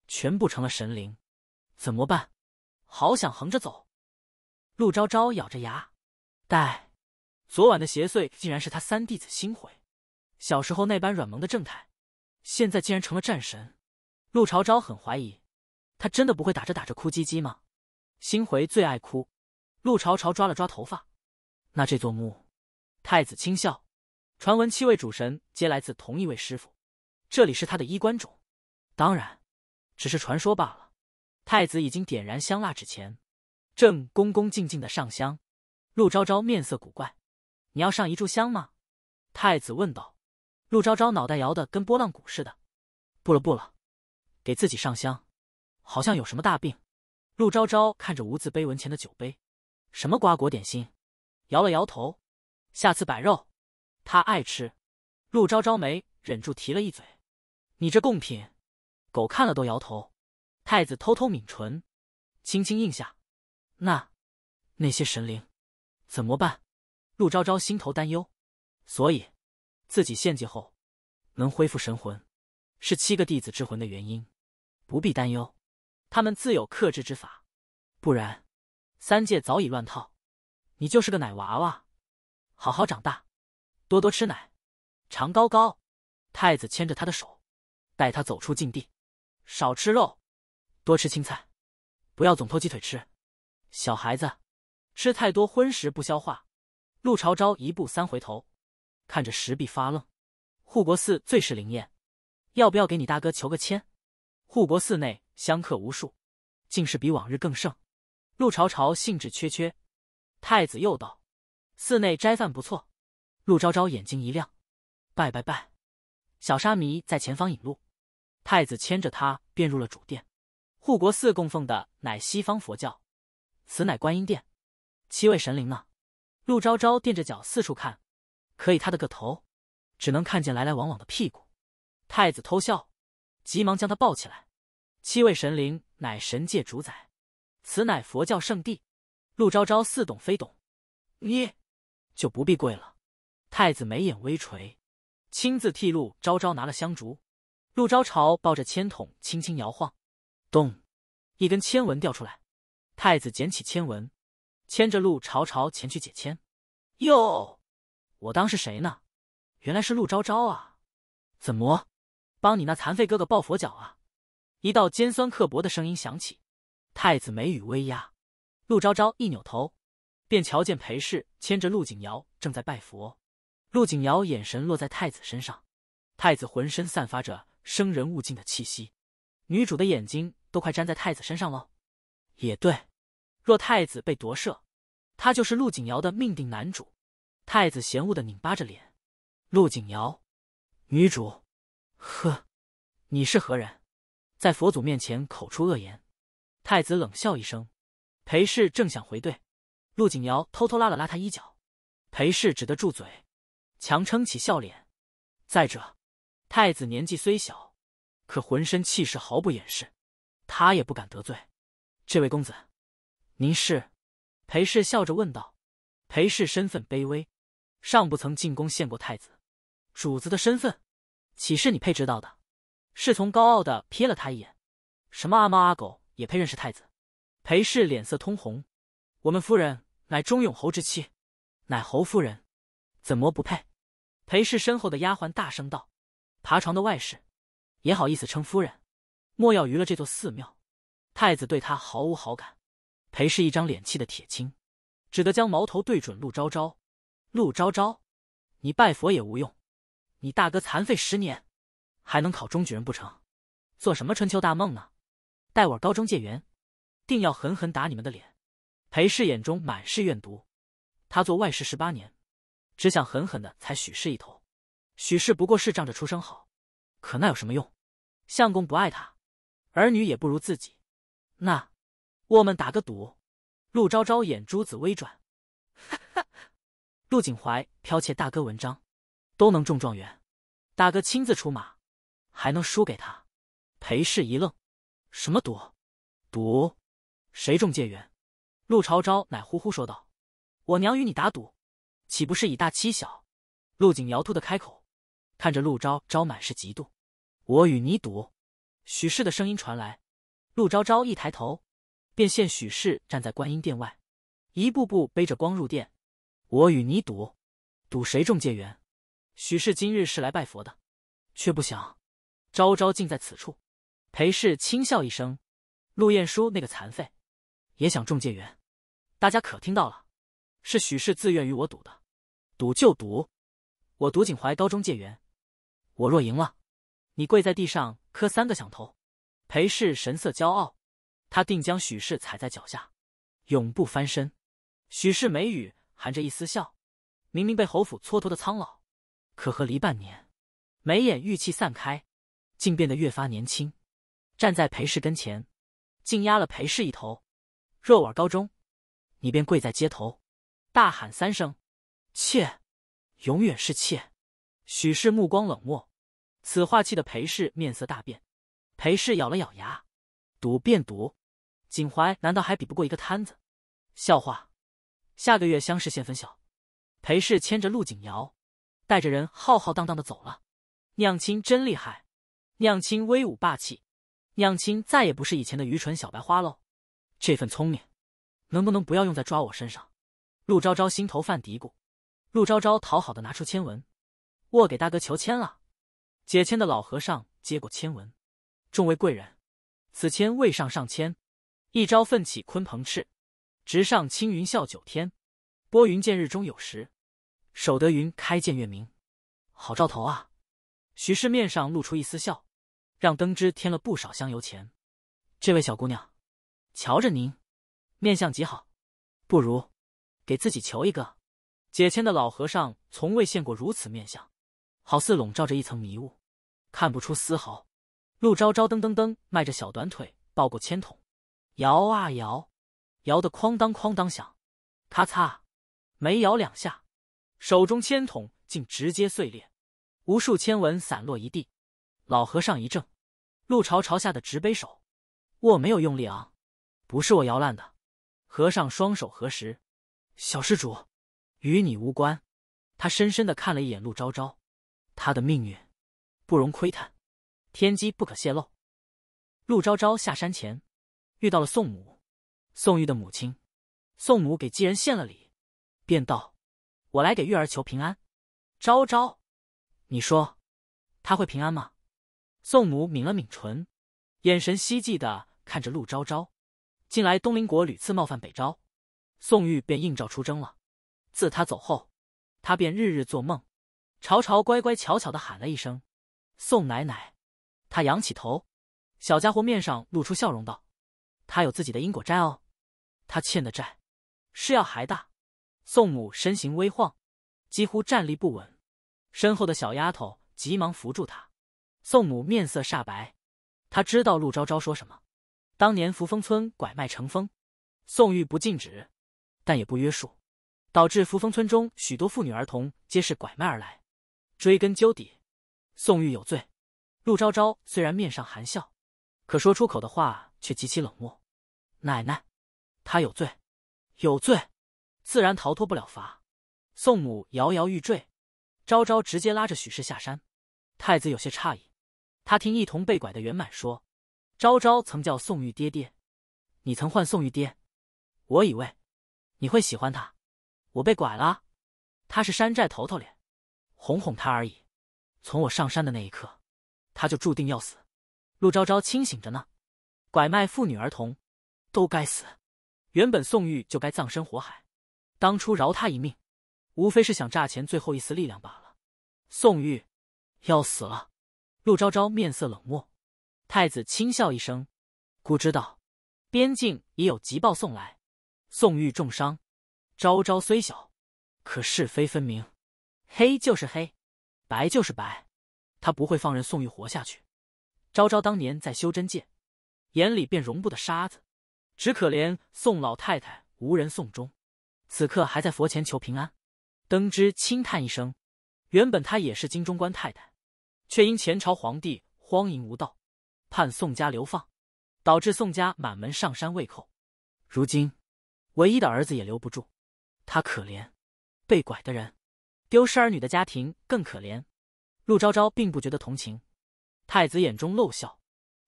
全部成了神灵，怎么办？好想横着走。陆昭昭咬着牙，待昨晚的邪祟竟然是他三弟子心悔。小时候那般软萌的正太，现在竟然成了战神。陆朝朝很怀疑，他真的不会打着打着哭唧唧吗？星回最爱哭。陆朝朝抓了抓头发，那这座墓，太子轻笑。传闻七位主神皆来自同一位师傅，这里是他的衣冠冢，当然，只是传说罢了。太子已经点燃香蜡纸钱，正恭恭敬敬的上香。陆昭昭面色古怪，你要上一炷香吗？太子问道。陆昭昭脑袋摇得跟拨浪鼓似的，不了不了。给自己上香，好像有什么大病。陆昭昭看着无字碑文前的酒杯，什么瓜果点心，摇了摇头。下次摆肉，他爱吃。陆昭昭眉忍住提了一嘴：“你这贡品，狗看了都摇头。”太子偷偷抿唇，轻轻应下。那那些神灵怎么办？陆昭昭心头担忧。所以自己献祭后能恢复神魂，是七个弟子之魂的原因。不必担忧，他们自有克制之法，不然，三界早已乱套。你就是个奶娃娃，好好长大，多多吃奶，长高高。太子牵着他的手，带他走出禁地。少吃肉，多吃青菜，不要总偷鸡腿吃。小孩子，吃太多荤食不消化。陆朝朝一步三回头，看着石壁发愣。护国寺最是灵验，要不要给你大哥求个签？护国寺内香客无数，竟是比往日更盛。陆朝朝兴致缺缺。太子又道：“寺内斋饭不错。”陆昭昭眼睛一亮：“拜拜拜！”小沙弥在前方引路，太子牵着他便入了主殿。护国寺供奉的乃西方佛教，此乃观音殿。七位神灵呢？陆昭昭踮着脚四处看，可以他的个头，只能看见来来往往的屁股。太子偷笑。急忙将他抱起来。七位神灵乃神界主宰，此乃佛教圣地。陆昭昭似懂非懂，你就不必跪了。太子眉眼微垂，亲自替陆昭昭拿了香烛。陆昭朝抱着铅筒轻轻摇晃，咚，一根铅文掉出来。太子捡起铅文，牵着陆朝朝前去解铅。哟，我当是谁呢？原来是陆昭昭啊！怎么？帮你那残废哥哥抱佛脚啊！一道尖酸刻薄的声音响起。太子眉宇微压，陆昭昭一扭头，便瞧见裴氏牵着陆景瑶正在拜佛。陆景瑶眼神落在太子身上，太子浑身散发着生人勿近的气息，女主的眼睛都快粘在太子身上喽。也对，若太子被夺舍，他就是陆景瑶的命定男主。太子嫌恶的拧巴着脸。陆景瑶，女主。呵，你是何人，在佛祖面前口出恶言？太子冷笑一声。裴氏正想回对，陆景瑶偷偷拉了拉他衣角，裴氏只得住嘴，强撑起笑脸。再者，太子年纪虽小，可浑身气势毫不掩饰，他也不敢得罪。这位公子，您是？裴氏笑着问道。裴氏身份卑微，尚不曾进宫见过太子。主子的身份。岂是你配知道的？侍从高傲的瞥了他一眼，什么阿猫阿狗也配认识太子？裴氏脸色通红，我们夫人乃忠勇侯之妻，乃侯夫人，怎么不配？裴氏身后的丫鬟大声道：“爬床的外事，也好意思称夫人？莫要逾了这座寺庙。”太子对他毫无好感。裴氏一张脸气得铁青，只得将矛头对准陆昭昭：“陆昭昭，你拜佛也无用。”你大哥残废十年，还能考中举人不成？做什么春秋大梦呢？待我高中解元，定要狠狠打你们的脸！裴氏眼中满是怨毒。他做外事十八年，只想狠狠的踩许氏一头。许氏不过是仗着出生好，可那有什么用？相公不爱他，儿女也不如自己。那，我们打个赌。陆昭昭眼珠子微转，哈哈。陆景怀剽窃大哥文章，都能中状元。大哥亲自出马，还能输给他？裴氏一愣：“什么赌？赌谁中界缘？”陆朝朝奶呼呼说道：“我娘与你打赌，岂不是以大欺小？”陆景尧突的开口，看着陆朝昭满是嫉妒：“我与你赌。”许氏的声音传来，陆朝昭一抬头，便现许氏站在观音殿外，一步步背着光入殿：“我与你赌，赌谁中界缘。”许氏今日是来拜佛的，却不想，朝朝尽在此处。裴氏轻笑一声：“陆晏书那个残废，也想中借缘。大家可听到了？是许氏自愿与我赌的，赌就赌。我赌景怀高中借缘，我若赢了，你跪在地上磕三个响头。”裴氏神色骄傲，他定将许氏踩在脚下，永不翻身。许氏眉宇含着一丝笑，明明被侯府蹉跎的苍老。可和离半年，眉眼玉气散开，竟变得越发年轻。站在裴氏跟前，竟压了裴氏一头。若我高中，你便跪在街头，大喊三声，妾，永远是妾。许氏目光冷漠，此话气的裴氏面色大变。裴氏咬了咬牙，赌便赌。景淮难道还比不过一个摊子？笑话！下个月乡试县分晓。裴氏牵着陆景瑶。带着人浩浩荡荡的走了，娘亲真厉害，娘亲威武霸气，娘亲再也不是以前的愚蠢小白花喽，这份聪明，能不能不要用在抓我身上？陆昭昭心头犯嘀咕。陆昭昭讨好的拿出签文，我给大哥求签了。解签的老和尚接过签文，众位贵人，此签未上上签，一朝奋起鲲鹏翅，直上青云笑九天，拨云见日终有时。守得云开见月明，好兆头啊！徐氏面上露出一丝笑，让灯之添了不少香油钱。这位小姑娘，瞧着您，面相极好，不如给自己求一个。解签的老和尚从未见过如此面相，好似笼罩着一层迷雾，看不出丝毫。陆昭昭噔噔噔迈着小短腿抱过签筒，摇啊摇，摇得哐当哐当响，咔嚓，没摇两下。手中铅筒竟直接碎裂，无数铅纹散落一地。老和尚一怔，陆朝朝下的直杯手，我没有用力啊，不是我摇烂的。和尚双手合十，小施主，与你无关。他深深的看了一眼陆昭昭，他的命运，不容窥探，天机不可泄露。陆昭昭下山前，遇到了宋母，宋玉的母亲。宋母给继人献了礼，便道。我来给玉儿求平安，昭昭，你说，他会平安吗？宋母抿了抿唇，眼神希冀的看着陆昭昭。近来东林国屡次冒犯北朝，宋玉便应召出征了。自他走后，他便日日做梦。朝朝乖乖巧巧的喊了一声：“宋奶奶。”他仰起头，小家伙面上露出笑容道：“他有自己的因果债哦，他欠的债是要还的。”宋母身形微晃，几乎站立不稳，身后的小丫头急忙扶住她。宋母面色煞白，她知道陆昭昭说什么。当年扶风村拐卖成风，宋玉不禁止，但也不约束，导致扶风村中许多妇女儿童皆是拐卖而来。追根究底，宋玉有罪。陆昭昭虽然面上含笑，可说出口的话却极其冷漠。奶奶，他有罪，有罪。自然逃脱不了罚。宋母摇摇欲坠，昭昭直接拉着许氏下山。太子有些诧异，他听一同被拐的圆满说，昭昭曾叫宋玉爹爹，你曾唤宋玉爹。我以为你会喜欢他。我被拐了，他是山寨头头脸，哄哄他而已。从我上山的那一刻，他就注定要死。陆昭昭清醒着呢，拐卖妇女儿童，都该死。原本宋玉就该葬身火海。当初饶他一命，无非是想榨前最后一丝力量罢了。宋玉要死了，陆昭昭面色冷漠。太子轻笑一声：“孤知道，边境已有急报送来，宋玉重伤。昭昭虽小，可是非分明，黑就是黑，白就是白。他不会放任宋玉活下去。昭昭当年在修真界，眼里便容不得沙子，只可怜宋老太太无人送终。”此刻还在佛前求平安，登之轻叹一声。原本他也是金钟关太太，却因前朝皇帝荒淫无道，判宋家流放，导致宋家满门上山畏寇。如今，唯一的儿子也留不住，他可怜。被拐的人，丢失儿女的家庭更可怜。陆昭昭并不觉得同情，太子眼中露笑。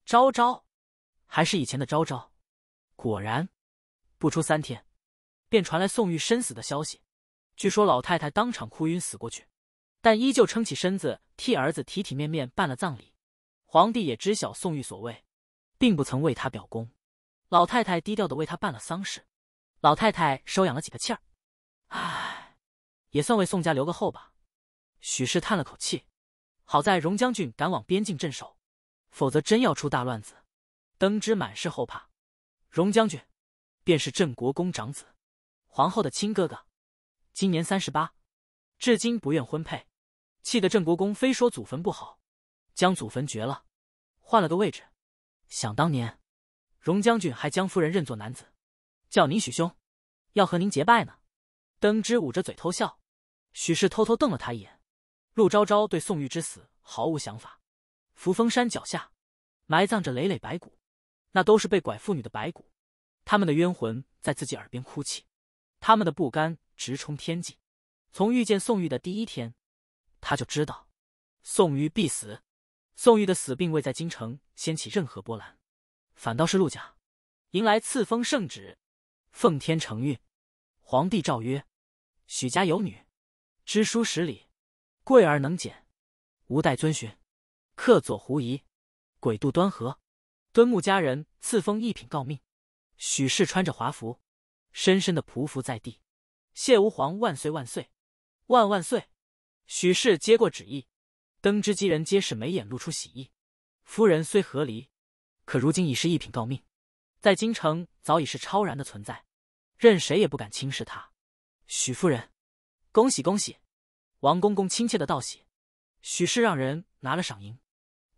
昭昭，还是以前的昭昭。果然，不出三天。便传来宋玉身死的消息，据说老太太当场哭晕死过去，但依旧撑起身子替儿子体体面面办了葬礼。皇帝也知晓宋玉所为，并不曾为他表功。老太太低调的为他办了丧事。老太太收养了几个气儿，唉，也算为宋家留个后吧。许氏叹了口气，好在荣将军赶往边境镇守，否则真要出大乱子。登之满是后怕。荣将军，便是镇国公长子。皇后的亲哥哥，今年三十八，至今不愿婚配，气得郑国公非说祖坟不好，将祖坟绝了，换了个位置。想当年，荣将军还将夫人认作男子，叫您许兄，要和您结拜呢。登之捂着嘴偷笑，许氏偷偷瞪了他一眼。陆昭昭对宋玉之死毫无想法。扶风山脚下，埋葬着累累白骨，那都是被拐妇女的白骨，他们的冤魂在自己耳边哭泣。他们的不甘直冲天际。从遇见宋玉的第一天，他就知道宋玉必死。宋玉的死并未在京城掀起任何波澜，反倒是陆家迎来赐封圣旨。奉天承运，皇帝诏曰：许家有女，知书识礼，贵而能俭，无待遵循。客左狐疑，鬼渡端河，敦睦家人，赐封一品诰命。许氏穿着华服。深深的匍匐在地，谢吾皇万岁万岁，万万岁！许氏接过旨意，登之基人皆是眉眼露出喜意。夫人虽和离，可如今已是一品诰命，在京城早已是超然的存在，任谁也不敢轻视她。许夫人，恭喜恭喜！王公公亲切的道喜。许氏让人拿了赏银，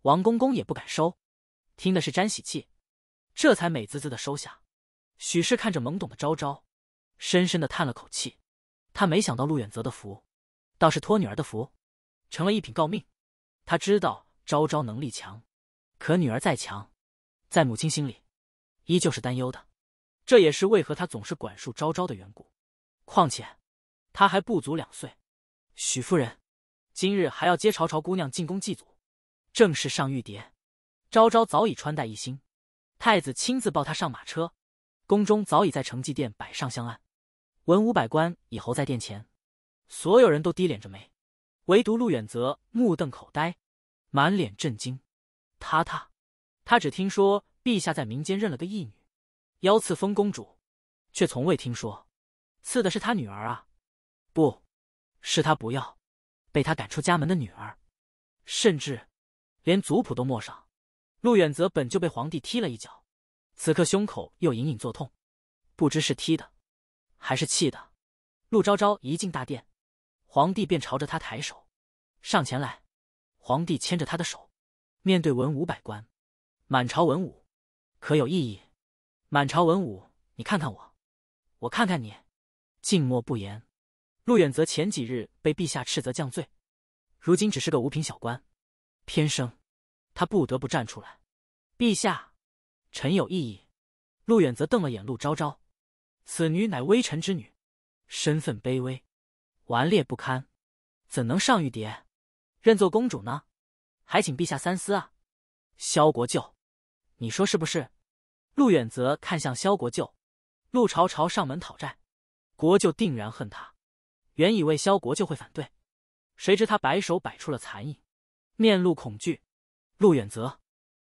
王公公也不敢收，听的是沾喜气，这才美滋滋的收下。许氏看着懵懂的昭昭，深深的叹了口气。他没想到陆远泽的福，倒是托女儿的福，成了一品诰命。他知道昭昭能力强，可女儿再强，在母亲心里，依旧是担忧的。这也是为何他总是管束昭昭的缘故。况且，她还不足两岁。许夫人今日还要接朝朝姑娘进宫祭祖，正是上玉蝶。昭昭早已穿戴一新，太子亲自抱她上马车。宫中早已在承绩殿摆上香案，文武百官已候在殿前，所有人都低敛着眉，唯独陆远泽目瞪口呆，满脸震惊。他他他只听说陛下在民间认了个义女，邀赐封公主，却从未听说，赐的是他女儿啊！不，是他不要，被他赶出家门的女儿，甚至连族谱都没上。陆远泽本就被皇帝踢了一脚。此刻胸口又隐隐作痛，不知是踢的，还是气的。陆昭昭一进大殿，皇帝便朝着他抬手，上前来。皇帝牵着他的手，面对文武百官，满朝文武，可有异议？满朝文武，你看看我，我看看你，静默不言。陆远则前几日被陛下斥责降罪，如今只是个五品小官，偏生他不得不站出来。陛下。臣有异议。陆远则瞪了眼陆昭昭，此女乃微臣之女，身份卑微，顽劣不堪，怎能上玉蝶，认作公主呢？还请陛下三思啊！萧国舅，你说是不是？陆远则看向萧国舅，陆朝朝上门讨债，国舅定然恨他。原以为萧国舅会反对，谁知他摆手摆出了残影，面露恐惧。陆远则，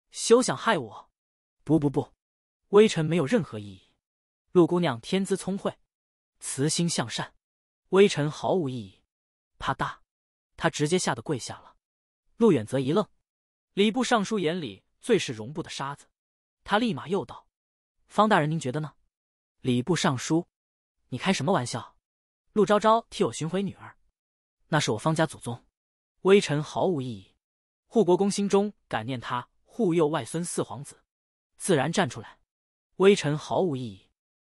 休想害我！不不不，微臣没有任何异议。陆姑娘天资聪慧，慈心向善，微臣毫无异议。啪嗒，他直接吓得跪下了。陆远则一愣，礼部尚书眼里最是容不得沙子，他立马又道：“方大人，您觉得呢？”礼部尚书，你开什么玩笑？陆昭昭替我寻回女儿，那是我方家祖宗，微臣毫无异议。护国公心中感念他护佑外孙四皇子。自然站出来，微臣毫无异议。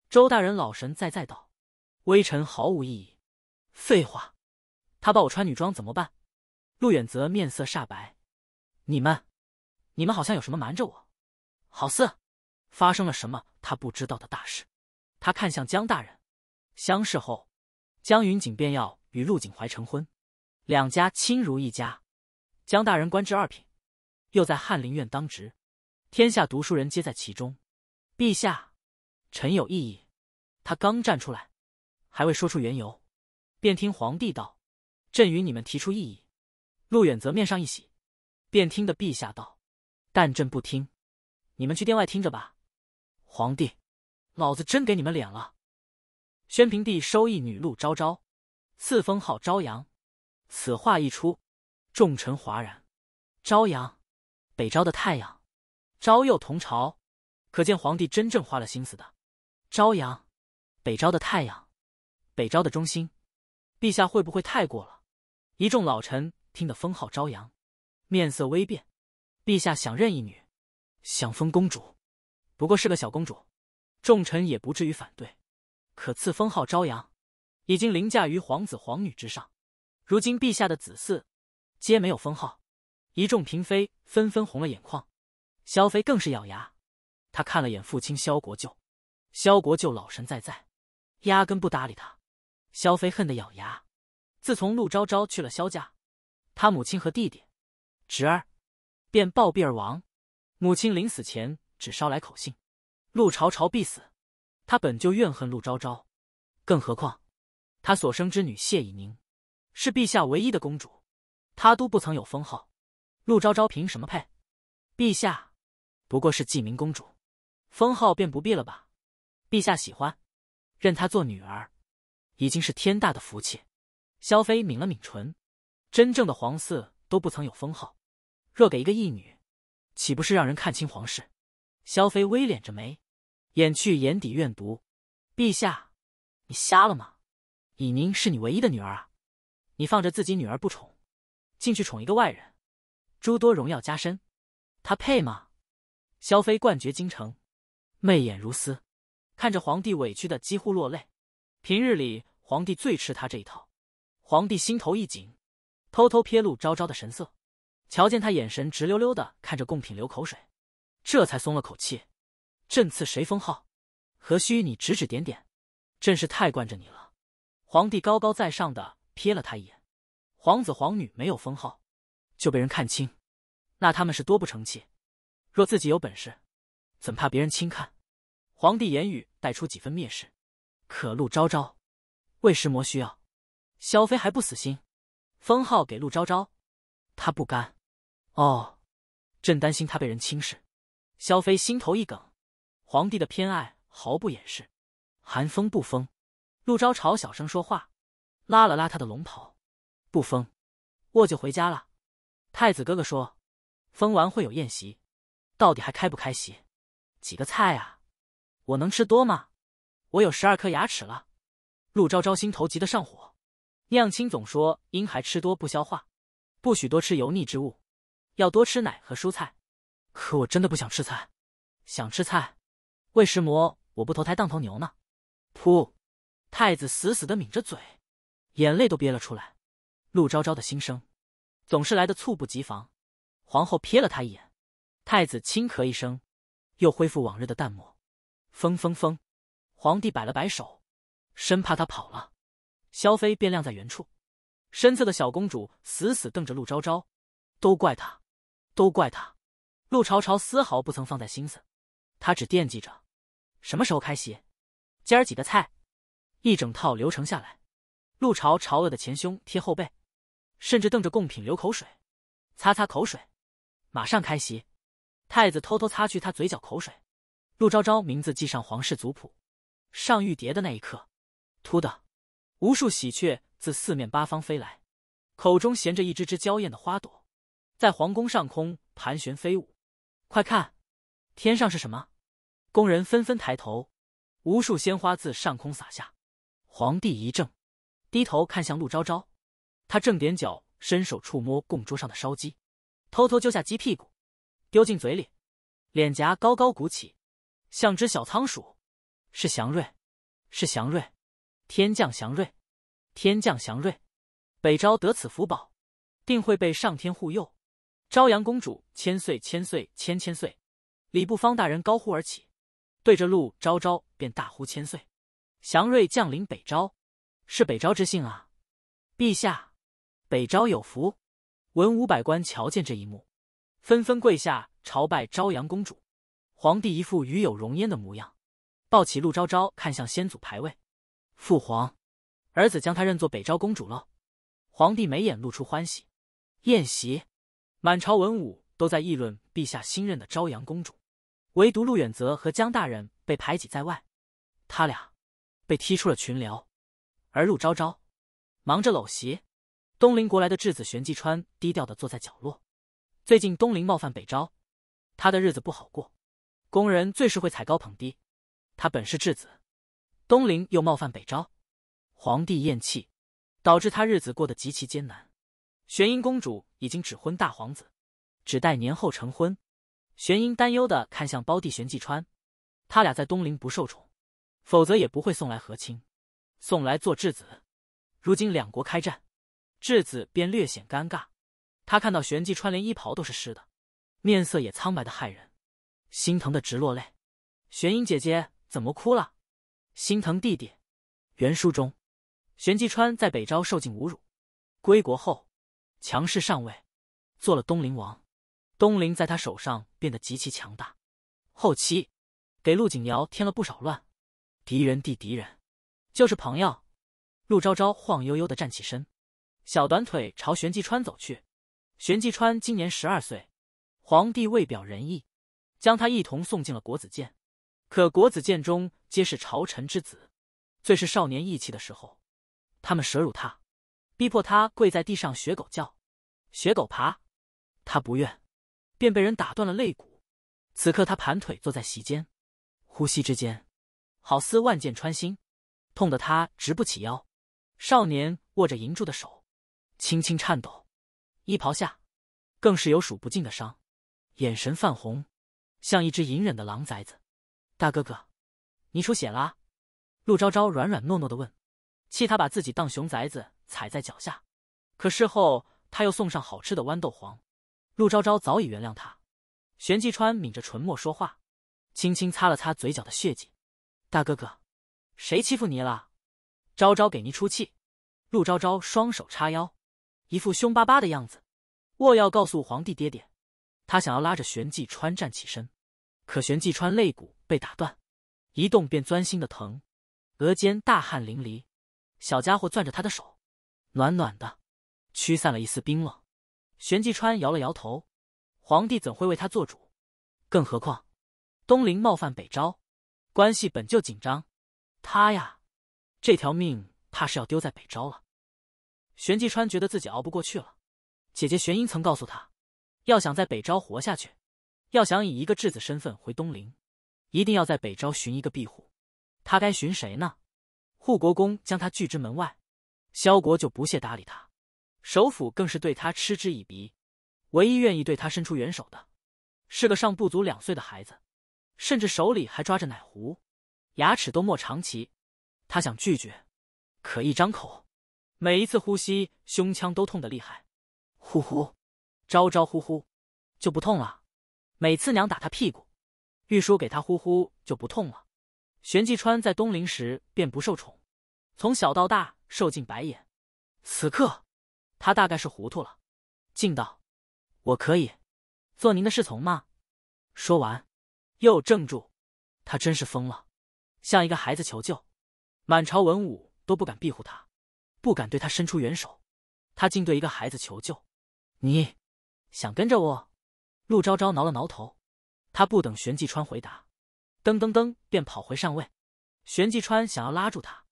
周大人老神在在道：“微臣毫无异议。”废话，他把我穿女装怎么办？陆远泽面色煞白。你们，你们好像有什么瞒着我，好似发生了什么他不知道的大事。他看向江大人，相视后，江云锦便要与陆景怀成婚，两家亲如一家。江大人官至二品，又在翰林院当职。天下读书人皆在其中，陛下，臣有异议。他刚站出来，还未说出缘由，便听皇帝道：“朕与你们提出异议。”陆远则面上一喜，便听得陛下道：“但朕不听，你们去殿外听着吧。”皇帝，老子真给你们脸了。宣平帝收一女陆昭昭，赐封号朝阳。此话一出，众臣哗然。朝阳，北朝的太阳。昭幼同朝，可见皇帝真正花了心思的。朝阳，北朝的太阳，北朝的中心。陛下会不会太过了？一众老臣听得封号朝阳，面色微变。陛下想认一女，想封公主，不过是个小公主，众臣也不至于反对。可赐封号朝阳，已经凌驾于皇子皇女之上。如今陛下的子嗣，皆没有封号，一众嫔妃纷纷红了眼眶。萧飞更是咬牙，他看了眼父亲萧国舅，萧国舅老神在在，压根不搭理他。萧飞恨得咬牙。自从陆昭昭去了萧家，他母亲和弟弟、侄儿便暴毙而亡。母亲临死前只捎来口信：陆朝朝必死。他本就怨恨陆昭昭，更何况他所生之女谢以宁是陛下唯一的公主，他都不曾有封号，陆昭昭凭什么配？陛下。不过是纪明公主，封号便不必了吧？陛下喜欢，认她做女儿，已经是天大的福气。萧妃抿了抿唇，真正的皇嗣都不曾有封号，若给一个义女，岂不是让人看清皇室？萧妃微敛着眉，掩去眼底怨毒。陛下，你瞎了吗？以宁是你唯一的女儿啊，你放着自己女儿不宠，进去宠一个外人，诸多荣耀加身，她配吗？萧妃冠绝京城，媚眼如丝，看着皇帝委屈的几乎落泪。平日里皇帝最吃他这一套。皇帝心头一紧，偷偷瞥露昭昭的神色，瞧见他眼神直溜溜的看着贡品流口水，这才松了口气。朕赐谁封号，何须你指指点点？朕是太惯着你了。皇帝高高在上的瞥了他一眼，皇子皇女没有封号，就被人看清，那他们是多不成器。若自己有本事，怎怕别人轻看？皇帝言语带出几分蔑视。可陆昭昭为石魔需要，萧妃还不死心，封号给陆昭昭，他不甘。哦，朕担心他被人轻视。萧妃心头一梗，皇帝的偏爱毫不掩饰。寒风不封，陆昭朝小声说话，拉了拉他的龙袍，不封，我就回家了。太子哥哥说，封完会有宴席。到底还开不开席？几个菜啊？我能吃多吗？我有十二颗牙齿了。陆昭昭心头急得上火。娘亲总说婴孩吃多不消化，不许多吃油腻之物，要多吃奶和蔬菜。可我真的不想吃菜，想吃菜。为食魔，我不投胎当头牛呢。噗！太子死死的抿着嘴，眼泪都憋了出来。陆昭昭的心声总是来得猝不及防。皇后瞥了他一眼。太子轻咳一声，又恢复往日的淡漠。风风风，皇帝摆了摆手，生怕他跑了。萧妃便晾在原处，身侧的小公主死死瞪着陆昭昭，都怪他，都怪他。陆朝朝丝毫不曾放在心思，他只惦记着什么时候开席，今儿几个菜，一整套流程下来。陆朝朝饿的前胸贴后背，甚至瞪着贡品流口水，擦擦口水，马上开席。太子偷偷擦去他嘴角口水，陆昭昭名字记上皇室族谱，上玉蝶的那一刻，突的，无数喜鹊自四面八方飞来，口中衔着一只只娇艳的花朵，在皇宫上空盘旋飞舞。快看，天上是什么？宫人纷纷抬头，无数鲜花自上空洒下。皇帝一怔，低头看向陆昭昭，他正踮脚伸手触摸供桌上的烧鸡，偷偷揪下鸡屁股。丢进嘴里，脸颊高高鼓起，像只小仓鼠。是祥瑞，是祥瑞，天降祥瑞，天降祥瑞。北昭得此福宝，定会被上天护佑。朝阳公主千岁千岁千千岁！礼部方大人高呼而起，对着陆昭昭便大呼千岁。祥瑞降临北昭，是北昭之幸啊！陛下，北昭有福。文武百官瞧见这一幕。纷纷跪下朝拜朝阳公主，皇帝一副与有容焉的模样，抱起陆昭昭，看向先祖牌位。父皇，儿子将他认作北昭公主了。皇帝眉眼露出欢喜。宴席，满朝文武都在议论陛下新任的朝阳公主，唯独陆远泽和江大人被排挤在外，他俩被踢出了群聊，而陆昭昭忙着搂席。东临国来的质子玄继川低调的坐在角落。最近东陵冒犯北昭，他的日子不好过。宫人最是会踩高捧低，他本是质子，东陵又冒犯北昭，皇帝厌弃，导致他日子过得极其艰难。玄英公主已经指婚大皇子，只待年后成婚。玄英担忧的看向胞弟玄继川，他俩在东陵不受宠，否则也不会送来和亲，送来做质子。如今两国开战，质子便略显尴尬。他看到玄玑川连衣袍都是湿的，面色也苍白的骇人，心疼的直落泪。玄英姐姐怎么哭了？心疼弟弟。原书中，玄玑川在北朝受尽侮辱，归国后强势上位，做了东陵王。东陵在他手上变得极其强大。后期给陆景瑶添了不少乱。敌人地敌人，就是朋友。陆昭昭晃悠悠的站起身，小短腿朝玄玑川走去。玄继川今年十二岁，皇帝为表仁义，将他一同送进了国子监。可国子监中皆是朝臣之子，最是少年义气的时候，他们折辱他，逼迫他跪在地上学狗叫、学狗爬。他不愿，便被人打断了肋骨。此刻他盘腿坐在席间，呼吸之间，好似万箭穿心，痛得他直不起腰。少年握着银柱的手，轻轻颤抖。衣袍下，更是有数不尽的伤，眼神泛红，像一只隐忍的狼崽子。大哥哥，你出血啦！陆昭昭软软糯糯的问，气他把自己当熊崽子踩在脚下，可事后他又送上好吃的豌豆黄，陆昭昭早已原谅他。玄机川抿着唇沫说话，轻轻擦了擦嘴角的血迹。大哥哥，谁欺负你了？昭昭给您出气。陆昭昭双手叉腰。一副凶巴巴的样子，我要告诉皇帝爹爹，他想要拉着玄纪川站起身，可玄纪川肋骨被打断，一动便钻心的疼，额间大汗淋漓，小家伙攥着他的手，暖暖的，驱散了一丝冰冷。玄纪川摇了摇头，皇帝怎会为他做主？更何况，东陵冒犯北朝，关系本就紧张，他呀，这条命怕是要丢在北朝了。玄霁川觉得自己熬不过去了。姐姐玄音曾告诉他，要想在北昭活下去，要想以一个质子身份回东陵，一定要在北昭寻一个庇护。他该寻谁呢？护国公将他拒之门外，萧国就不屑搭理他，首府更是对他嗤之以鼻。唯一愿意对他伸出援手的，是个尚不足两岁的孩子，甚至手里还抓着奶壶，牙齿都没长齐。他想拒绝，可一张口。每一次呼吸，胸腔都痛得厉害。呼呼，招招呼呼，就不痛了。每次娘打他屁股，玉叔给他呼呼，就不痛了。玄继川在东陵时便不受宠，从小到大受尽白眼。此刻，他大概是糊涂了。靖道，我可以做您的侍从吗？说完，又怔住。他真是疯了，向一个孩子求救，满朝文武都不敢庇护他。不敢对他伸出援手，他竟对一个孩子求救。你，想跟着我？陆昭昭挠了挠头。他不等玄继川回答，噔噔噔便跑回上位。玄继川想要拉住他，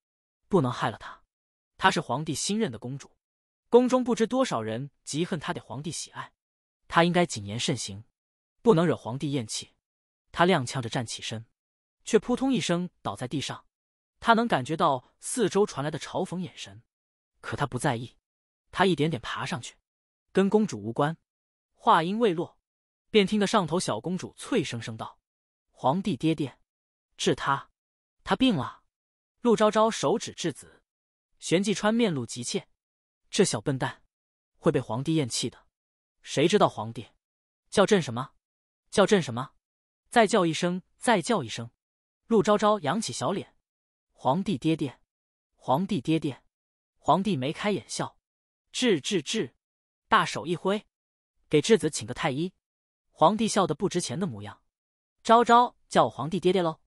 不能害了他。她是皇帝新任的公主，宫中不知多少人嫉恨她，得皇帝喜爱。她应该谨言慎行，不能惹皇帝厌弃。他踉跄着站起身，却扑通一声倒在地上。他能感觉到四周传来的嘲讽眼神。可他不在意，他一点点爬上去，跟公主无关。话音未落，便听得上头小公主脆生生道：“皇帝爹爹，治他，他病了。”陆昭昭手指稚子，玄继川面露急切：“这小笨蛋会被皇帝厌弃的，谁知道皇帝叫朕什么？叫朕什么？再叫一声，再叫一声。”陆昭昭扬起小脸：“皇帝爹爹，皇帝爹爹。”皇帝眉开眼笑，治治治，大手一挥，给质子请个太医。皇帝笑得不值钱的模样，昭昭叫我皇帝爹爹喽，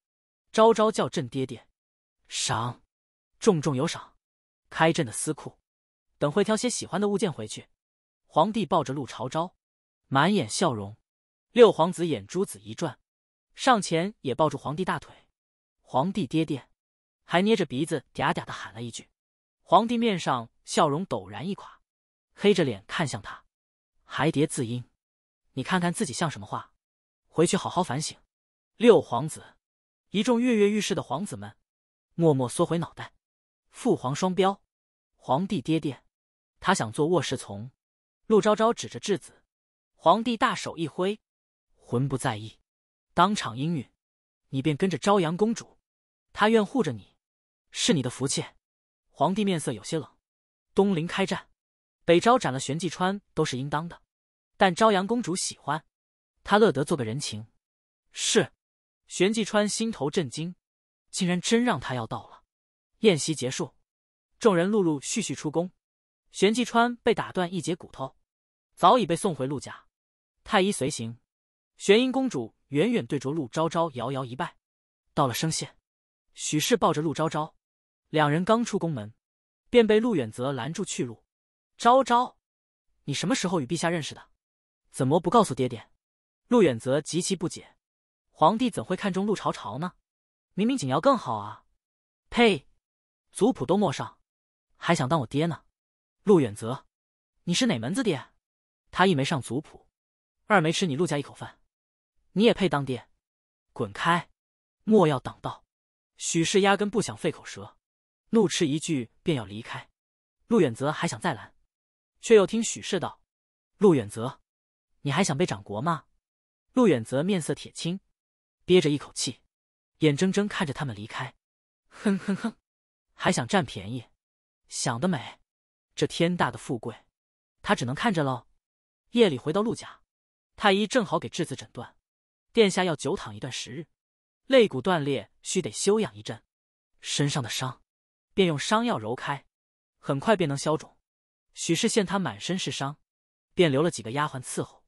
昭昭叫朕爹爹，赏，重重有赏，开朕的私库，等会挑些喜欢的物件回去。皇帝抱着陆朝昭，满眼笑容。六皇子眼珠子一转，上前也抱住皇帝大腿，皇帝爹爹，还捏着鼻子嗲嗲的喊了一句。皇帝面上笑容陡然一垮，黑着脸看向他，还叠字音，你看看自己像什么话？回去好好反省。六皇子，一众跃跃欲试的皇子们默默缩回脑袋。父皇双标，皇帝爹爹，他想做卧室从。陆昭昭指着质子，皇帝大手一挥，魂不在意，当场应允，你便跟着朝阳公主，她愿护着你，是你的福气。皇帝面色有些冷，东陵开战，北昭斩了玄纪川都是应当的，但朝阳公主喜欢，她乐得做个人情。是，玄纪川心头震惊，竟然真让他要到了。宴席结束，众人陆陆续续出宫，玄纪川被打断一截骨头，早已被送回陆家，太医随行。玄英公主远远对着陆昭昭遥遥一拜，到了声线，许氏抱着陆昭昭。两人刚出宫门，便被陆远泽拦住去路。“昭昭，你什么时候与陛下认识的？怎么不告诉爹爹？”陆远泽极其不解：“皇帝怎会看中陆朝朝呢？明明景瑶更好啊！”“呸，族谱都没上，还想当我爹呢？”陆远泽，“你是哪门子爹？他一没上族谱，二没吃你陆家一口饭，你也配当爹？滚开，莫要挡道！”许氏压根不想费口舌。怒斥一句，便要离开。陆远泽还想再拦，却又听许氏道：“陆远泽，你还想被掌国吗？”陆远泽面色铁青，憋着一口气，眼睁睁看着他们离开。哼哼哼，还想占便宜？想得美！这天大的富贵，他只能看着喽。夜里回到陆家，太医正好给质子诊断，殿下要久躺一段时日，肋骨断裂需得休养一阵，身上的伤。便用伤药揉开，很快便能消肿。许氏见他满身是伤，便留了几个丫鬟伺候。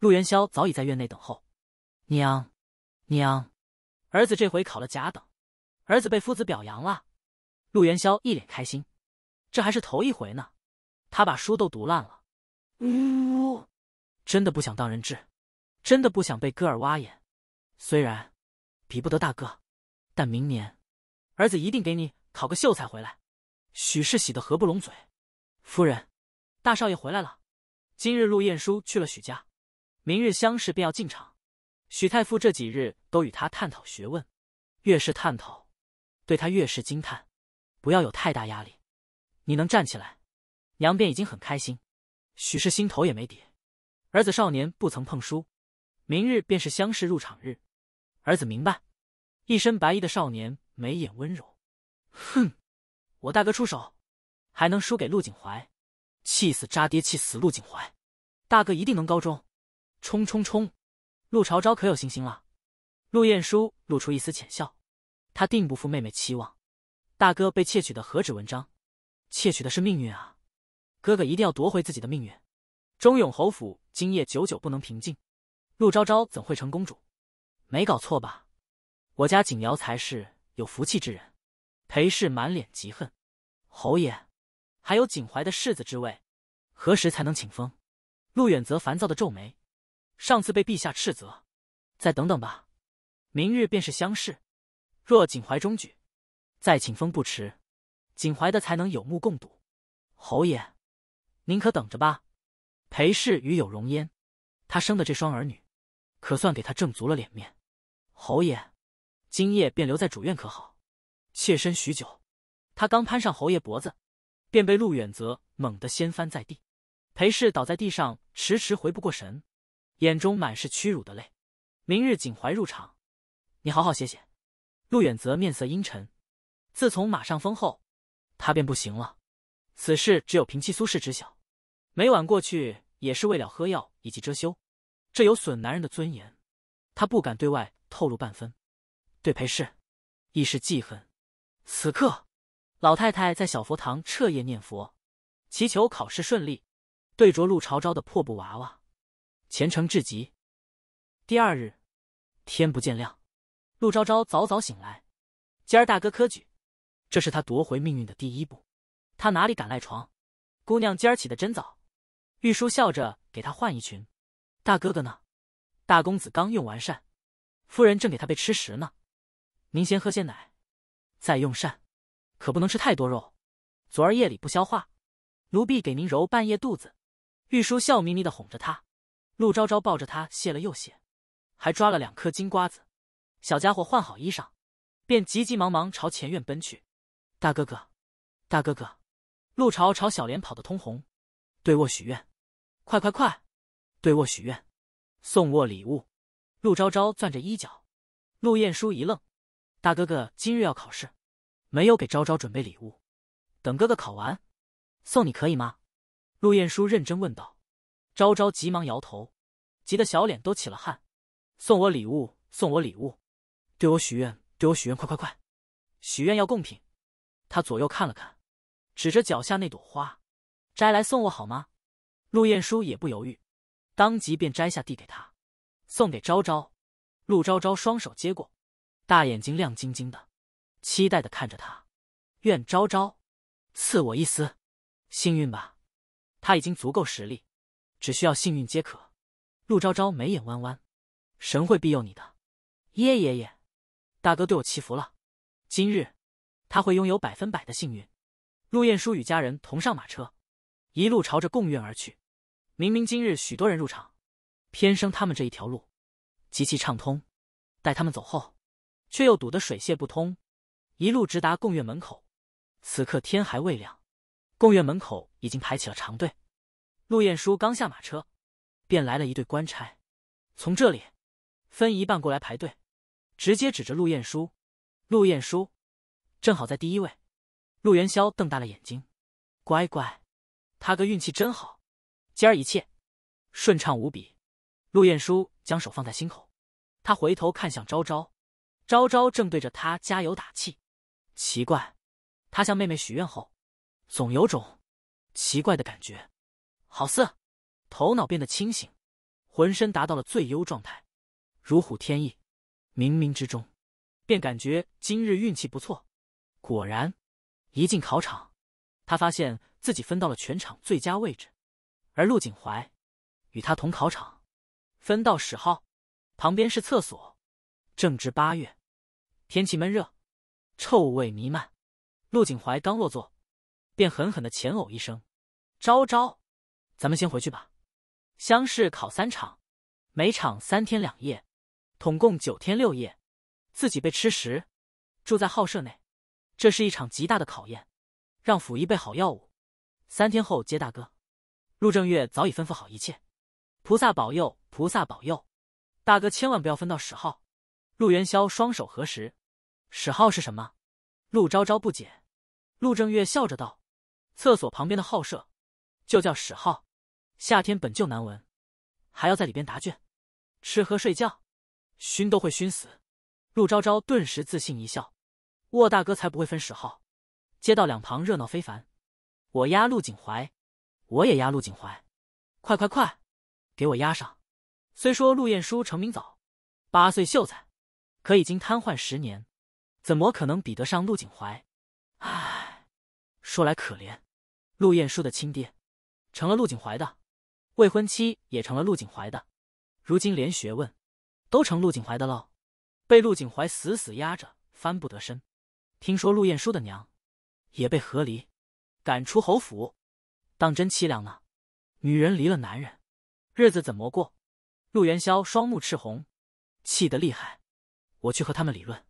陆元宵早已在院内等候。娘，娘，儿子这回考了甲等，儿子被夫子表扬了。陆元宵一脸开心，这还是头一回呢。他把书都读烂了。呜，真的不想当人质，真的不想被哥儿挖眼。虽然比不得大哥，但明年儿子一定给你。考个秀才回来，许氏喜得合不拢嘴。夫人，大少爷回来了。今日陆晏书去了许家，明日乡试便要进场。许太傅这几日都与他探讨学问，越是探讨，对他越是惊叹。不要有太大压力，你能站起来，娘便已经很开心。许氏心头也没底，儿子少年不曾碰书，明日便是乡试入场日，儿子明白。一身白衣的少年，眉眼温柔。哼，我大哥出手，还能输给陆景怀？气死渣爹！气死陆景怀！大哥一定能高中！冲冲冲！陆朝朝可有信心了。陆晏书露出一丝浅笑，他定不负妹妹期望。大哥被窃取的何止文章，窃取的是命运啊！哥哥一定要夺回自己的命运。忠勇侯府今夜久久不能平静。陆昭昭怎会成公主？没搞错吧？我家景瑶才是有福气之人。裴氏满脸嫉恨，侯爷，还有景怀的世子之位，何时才能请封？陆远则烦躁的皱眉，上次被陛下斥责，再等等吧。明日便是乡试，若景怀中举，再请封不迟。景怀的才能有目共睹，侯爷，您可等着吧。裴氏与有容焉，他生的这双儿女，可算给他挣足了脸面。侯爷，今夜便留在主院可好？妾身许久，他刚攀上侯爷脖子，便被陆远泽猛地掀翻在地。裴氏倒在地上，迟迟回不过神，眼中满是屈辱的泪。明日锦怀入场，你好好歇歇。陆远泽面色阴沉，自从马上封后，他便不行了。此事只有平妻苏氏知晓。每晚过去也是为了喝药以及遮羞，这有损男人的尊严，他不敢对外透露半分。对裴氏，亦是记恨。此刻，老太太在小佛堂彻夜念佛，祈求考试顺利。对着陆朝朝的破布娃娃，虔诚至极。第二日，天不见亮，陆朝朝早早醒来。今儿大哥科举，这是他夺回命运的第一步。他哪里敢赖床？姑娘今儿起得真早。玉书笑着给他换衣裙。大哥哥呢？大公子刚用完膳，夫人正给他备吃食呢。您先喝些奶。在用膳，可不能吃太多肉。昨儿夜里不消化，奴婢给您揉半夜肚子。玉书笑眯眯的哄着他，陆昭昭抱着他谢了又谢，还抓了两颗金瓜子。小家伙换好衣裳，便急急忙忙朝前院奔去。大哥哥，大哥哥！陆朝朝小脸跑得通红，对卧许愿，快快快，对卧许愿，送卧礼物。陆昭昭攥着衣角，陆晏书一愣。大哥哥今日要考试，没有给昭昭准备礼物，等哥哥考完，送你可以吗？陆晏书认真问道。昭昭急忙摇头，急得小脸都起了汗。送我礼物，送我礼物，对我许愿，对我许愿，快快快，许愿要贡品。他左右看了看，指着脚下那朵花，摘来送我好吗？陆晏书也不犹豫，当即便摘下递给他，送给昭昭。陆昭昭双手接过。大眼睛亮晶晶的，期待的看着他。愿昭昭赐我一丝幸运吧。他已经足够实力，只需要幸运皆可。陆昭昭眉眼弯弯，神会庇佑你的。耶爷爷，大哥对我祈福了。今日他会拥有百分百的幸运。陆晏书与家人同上马车，一路朝着贡院而去。明明今日许多人入场，偏生他们这一条路极其畅通。待他们走后。却又堵得水泄不通，一路直达贡院门口。此刻天还未亮，贡院门口已经排起了长队。陆晏殊刚下马车，便来了一队官差，从这里分一半过来排队，直接指着陆晏殊。陆晏殊正好在第一位。”陆元宵瞪大了眼睛：“乖乖，他哥运气真好，今儿一切顺畅无比。”陆晏殊将手放在心口，他回头看向昭昭。昭昭正对着他加油打气，奇怪，他向妹妹许愿后，总有种奇怪的感觉，好似头脑变得清醒，浑身达到了最优状态，如虎添翼。冥冥之中，便感觉今日运气不错。果然，一进考场，他发现自己分到了全场最佳位置，而陆景怀与他同考场，分到十号，旁边是厕所。正值八月，天气闷热，臭味弥漫。陆景怀刚落座，便狠狠的前呕一声。昭昭，咱们先回去吧。乡试考三场，每场三天两夜，统共九天六夜，自己被吃食，住在号舍内。这是一场极大的考验，让府医备好药物。三天后接大哥。陆正月早已吩咐好一切。菩萨保佑，菩萨保佑，大哥千万不要分到十号。陆元宵双手合十，史号是什么？陆昭昭不解。陆正月笑着道：“厕所旁边的号舍，就叫史号。夏天本就难闻，还要在里边答卷、吃喝睡觉，熏都会熏死。”陆昭昭顿时自信一笑：“沃大哥才不会分史号。”街道两旁热闹非凡，我压陆景怀，我也压陆景怀。快快快，给我压上！虽说陆晏书成名早，八岁秀才。可已经瘫痪十年，怎么可能比得上陆景怀？唉，说来可怜，陆晏书的亲爹成了陆景怀的，未婚妻也成了陆景怀的，如今连学问都成陆景怀的了，被陆景怀死死压着翻不得身。听说陆晏书的娘也被和离，赶出侯府，当真凄凉呢。女人离了男人，日子怎么过？陆元宵双目赤红，气得厉害。我去和他们理论，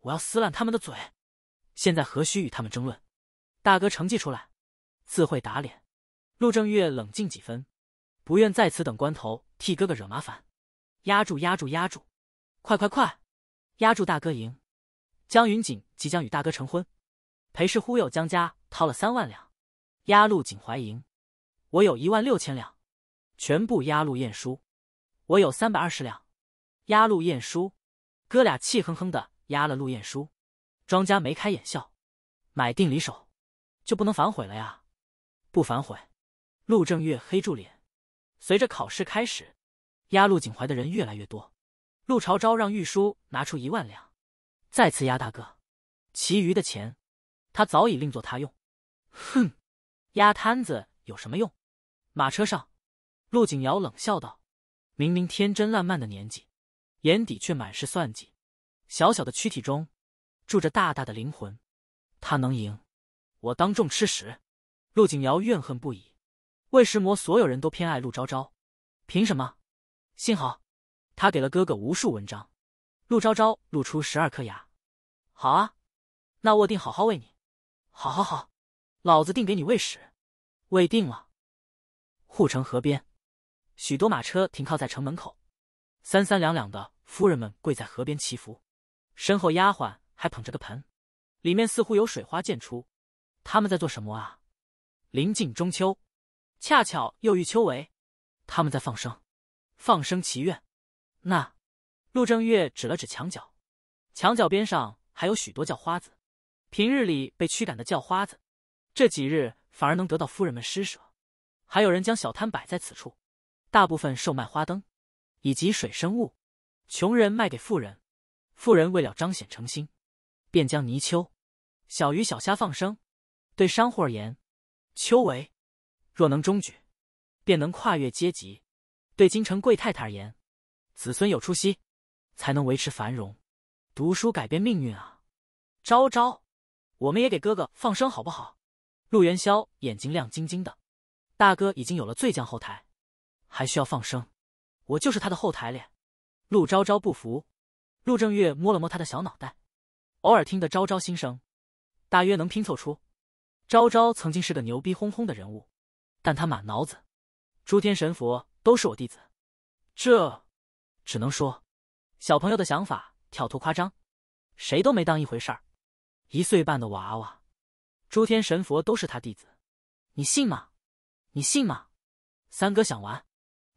我要撕烂他们的嘴。现在何须与他们争论？大哥成绩出来，自会打脸。陆正月冷静几分，不愿在此等关头替哥哥惹麻烦。压住，压住，压住！快快快，压住！大哥赢。江云锦即将与大哥成婚，裴氏忽悠江家掏了三万两，压陆锦怀赢。我有一万六千两，全部压陆晏殊。我有三百二十两，压陆晏殊。哥俩气哼哼的压了陆晏书，庄家眉开眼笑，买定离手，就不能反悔了呀？不反悔，陆正月黑住脸。随着考试开始，压陆景怀的人越来越多，陆朝昭让玉书拿出一万两，再次压大哥。其余的钱，他早已另作他用。哼，压摊子有什么用？马车上，陆景瑶冷笑道：“明明天真烂漫的年纪。”眼底却满是算计。小小的躯体中，住着大大的灵魂。他能赢，我当众吃屎。陆景瑶怨恨不已。魏石魔所有人都偏爱陆昭昭，凭什么？幸好，他给了哥哥无数文章。陆昭昭露出十二颗牙。好啊，那我定好好喂你。好，好，好，老子定给你喂屎。喂定了。护城河边，许多马车停靠在城门口。三三两两的夫人们跪在河边祈福，身后丫鬟还捧着个盆，里面似乎有水花溅出。他们在做什么啊？临近中秋，恰巧又遇秋闱，他们在放生，放生祈愿。那陆正月指了指墙角，墙角边上还有许多叫花子，平日里被驱赶的叫花子，这几日反而能得到夫人们施舍。还有人将小摊摆在此处，大部分售卖花灯。以及水生物，穷人卖给富人，富人为了彰显诚心，便将泥鳅、小鱼、小虾放生。对商户而言，秋闱若能中举，便能跨越阶级；对京城贵太太而言，子孙有出息才能维持繁荣。读书改变命运啊！招招，我们也给哥哥放生好不好？陆元宵眼睛亮晶晶的，大哥已经有了醉将后台，还需要放生？我就是他的后台咧，陆昭昭不服。陆正月摸了摸他的小脑袋，偶尔听得昭昭心声，大约能拼凑出，昭昭曾经是个牛逼哄哄的人物。但他满脑子，诸天神佛都是我弟子，这只能说，小朋友的想法跳脱夸张，谁都没当一回事儿。一岁半的娃娃，诸天神佛都是他弟子，你信吗？你信吗？三哥想玩，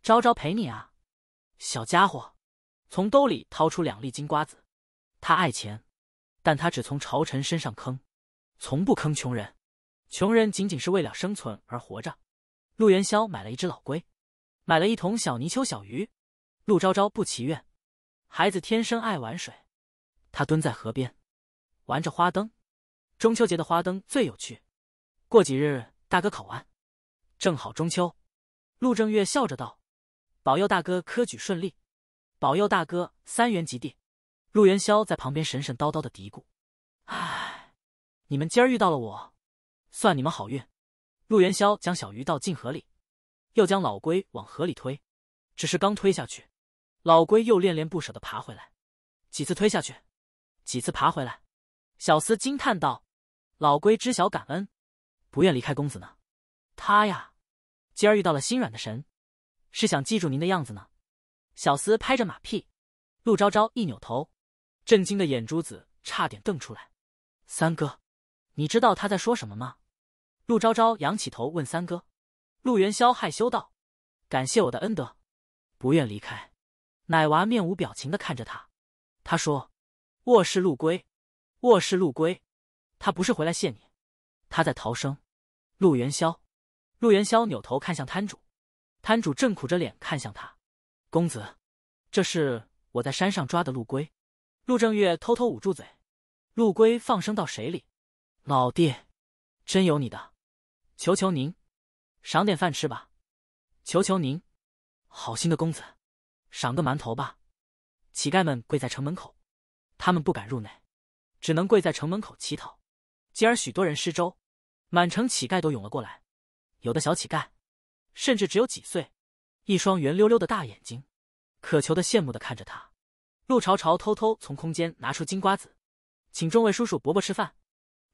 昭昭陪你啊。小家伙，从兜里掏出两粒金瓜子。他爱钱，但他只从朝臣身上坑，从不坑穷人。穷人仅仅是为了生存而活着。陆元宵买了一只老龟，买了一桶小泥鳅、小鱼。陆昭昭不祈愿，孩子天生爱玩水。他蹲在河边，玩着花灯。中秋节的花灯最有趣。过几日大哥考完，正好中秋。陆正月笑着道。保佑大哥科举顺利，保佑大哥三元及第。陆元宵在旁边神神叨叨的嘀咕：“唉，你们今儿遇到了我，算你们好运。”陆元宵将小鱼倒进河里，又将老龟往河里推。只是刚推下去，老龟又恋恋不舍的爬回来。几次推下去，几次爬回来。小厮惊叹道：“老龟知晓感恩，不愿离开公子呢。他呀，今儿遇到了心软的神。”是想记住您的样子呢，小厮拍着马屁。陆昭昭一扭头，震惊的眼珠子差点瞪出来。三哥，你知道他在说什么吗？陆昭昭仰起头问三哥。陆元宵害羞道：“感谢我的恩德，不愿离开。”奶娃面无表情的看着他。他说：“卧室陆龟，卧室陆龟，他不是回来谢你，他在逃生。”陆元宵，陆元宵扭头看向摊主。摊主正苦着脸看向他，公子，这是我在山上抓的陆龟。陆正月偷偷捂住嘴，陆龟放生到水里。老弟，真有你的！求求您，赏点饭吃吧！求求您，好心的公子，赏个馒头吧！乞丐们跪在城门口，他们不敢入内，只能跪在城门口乞讨。继而许多人施粥，满城乞丐都涌了过来，有的小乞丐。甚至只有几岁，一双圆溜溜的大眼睛，渴求的、羡慕的看着他。陆朝朝偷偷从空间拿出金瓜子，请众位叔叔伯伯吃饭。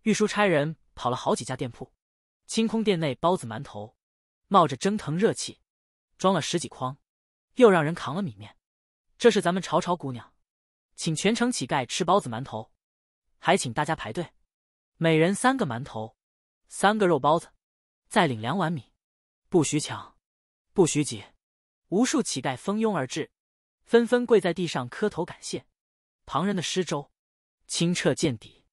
御书差人跑了好几家店铺，清空店内包子、馒头，冒着蒸腾热气，装了十几筐，又让人扛了米面。这是咱们朝朝姑娘，请全城乞丐吃包子、馒头，还请大家排队，每人三个馒头，三个肉包子，再领两碗米。不许抢，不许挤，无数乞丐蜂拥而至，纷纷跪在地上磕头感谢。旁人的施粥，清澈见底，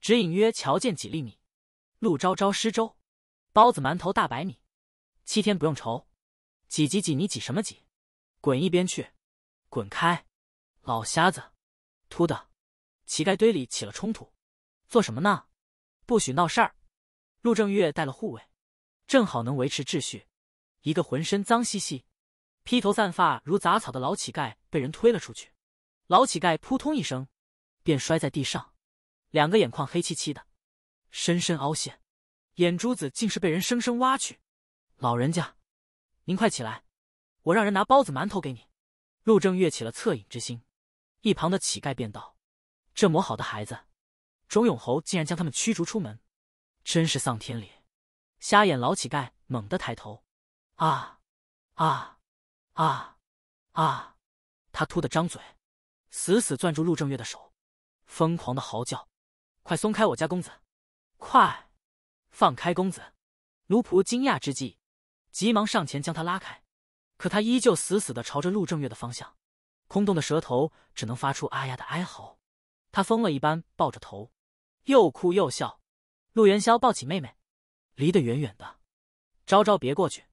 只隐约瞧见几粒米。陆昭昭施粥，包子馒头大白米，七天不用愁。挤挤挤，你挤什么挤？滚一边去！滚开！老瞎子，突的，乞丐堆里起了冲突，做什么呢？不许闹事儿！陆正月带了护卫。正好能维持秩序。一个浑身脏兮兮、披头散发如杂草的老乞丐被人推了出去，老乞丐扑通一声，便摔在地上，两个眼眶黑漆漆的，深深凹陷，眼珠子竟是被人生生挖去。老人家，您快起来，我让人拿包子馒头给你。陆正月起了恻隐之心，一旁的乞丐便道：“这么好的孩子，钟永侯竟然将他们驱逐出门，真是丧天理！”瞎眼老乞丐猛地抬头，啊，啊，啊，啊！他突的张嘴，死死攥住陆正月的手，疯狂的嚎叫：“快松开我家公子！快，放开公子！”奴仆惊讶之际，急忙上前将他拉开，可他依旧死死的朝着陆正月的方向，空洞的舌头只能发出“啊呀”的哀嚎。他疯了一般抱着头，又哭又笑。陆元宵抱起妹妹。离得远远的，招招别过去。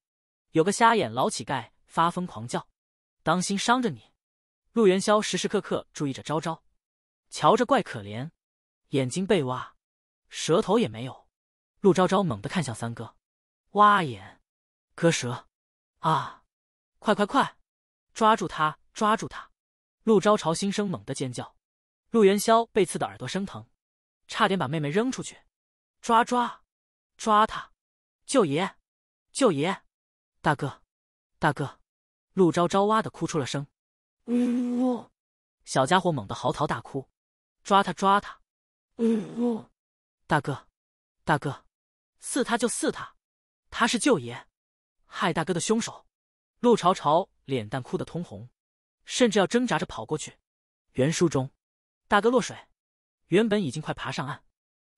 有个瞎眼老乞丐发疯狂叫，当心伤着你。陆元宵时时刻刻注意着招招，瞧着怪可怜，眼睛被挖，舌头也没有。陆昭昭猛地看向三哥，挖眼割舌啊！快快快，抓住他，抓住他！陆昭朝心生猛地尖叫，陆元宵被刺的耳朵生疼，差点把妹妹扔出去。抓抓！抓他，舅爷，舅爷，大哥，大哥，陆昭昭哇的哭出了声，呜呜，小家伙猛地嚎啕大哭，抓他抓他，呜呜，大哥，大哥，刺他就刺他，他是舅爷，害大哥的凶手，陆朝朝脸蛋哭得通红，甚至要挣扎着跑过去。原书中，大哥落水，原本已经快爬上岸，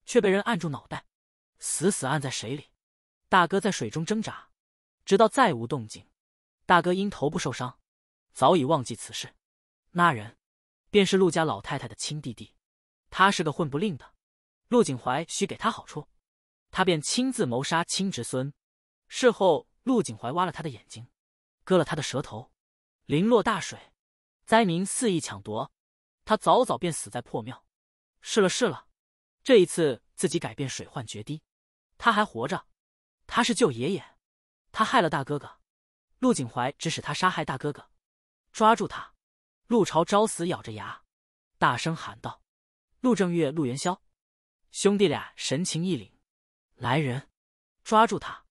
却被人按住脑袋。死死按在水里，大哥在水中挣扎，直到再无动静。大哥因头部受伤，早已忘记此事。那人便是陆家老太太的亲弟弟，他是个混不吝的。陆景怀许给他好处，他便亲自谋杀亲侄孙。事后，陆景怀挖了他的眼睛，割了他的舌头，淋落大水，灾民肆意抢夺，他早早便死在破庙。是了，是了，这一次。自己改变水患决堤，他还活着，他是救爷爷，他害了大哥哥，陆景怀指使他杀害大哥哥，抓住他！陆朝朝死咬着牙，大声喊道：“陆正月、陆元宵，兄弟俩神情一凛，来人，抓住他！”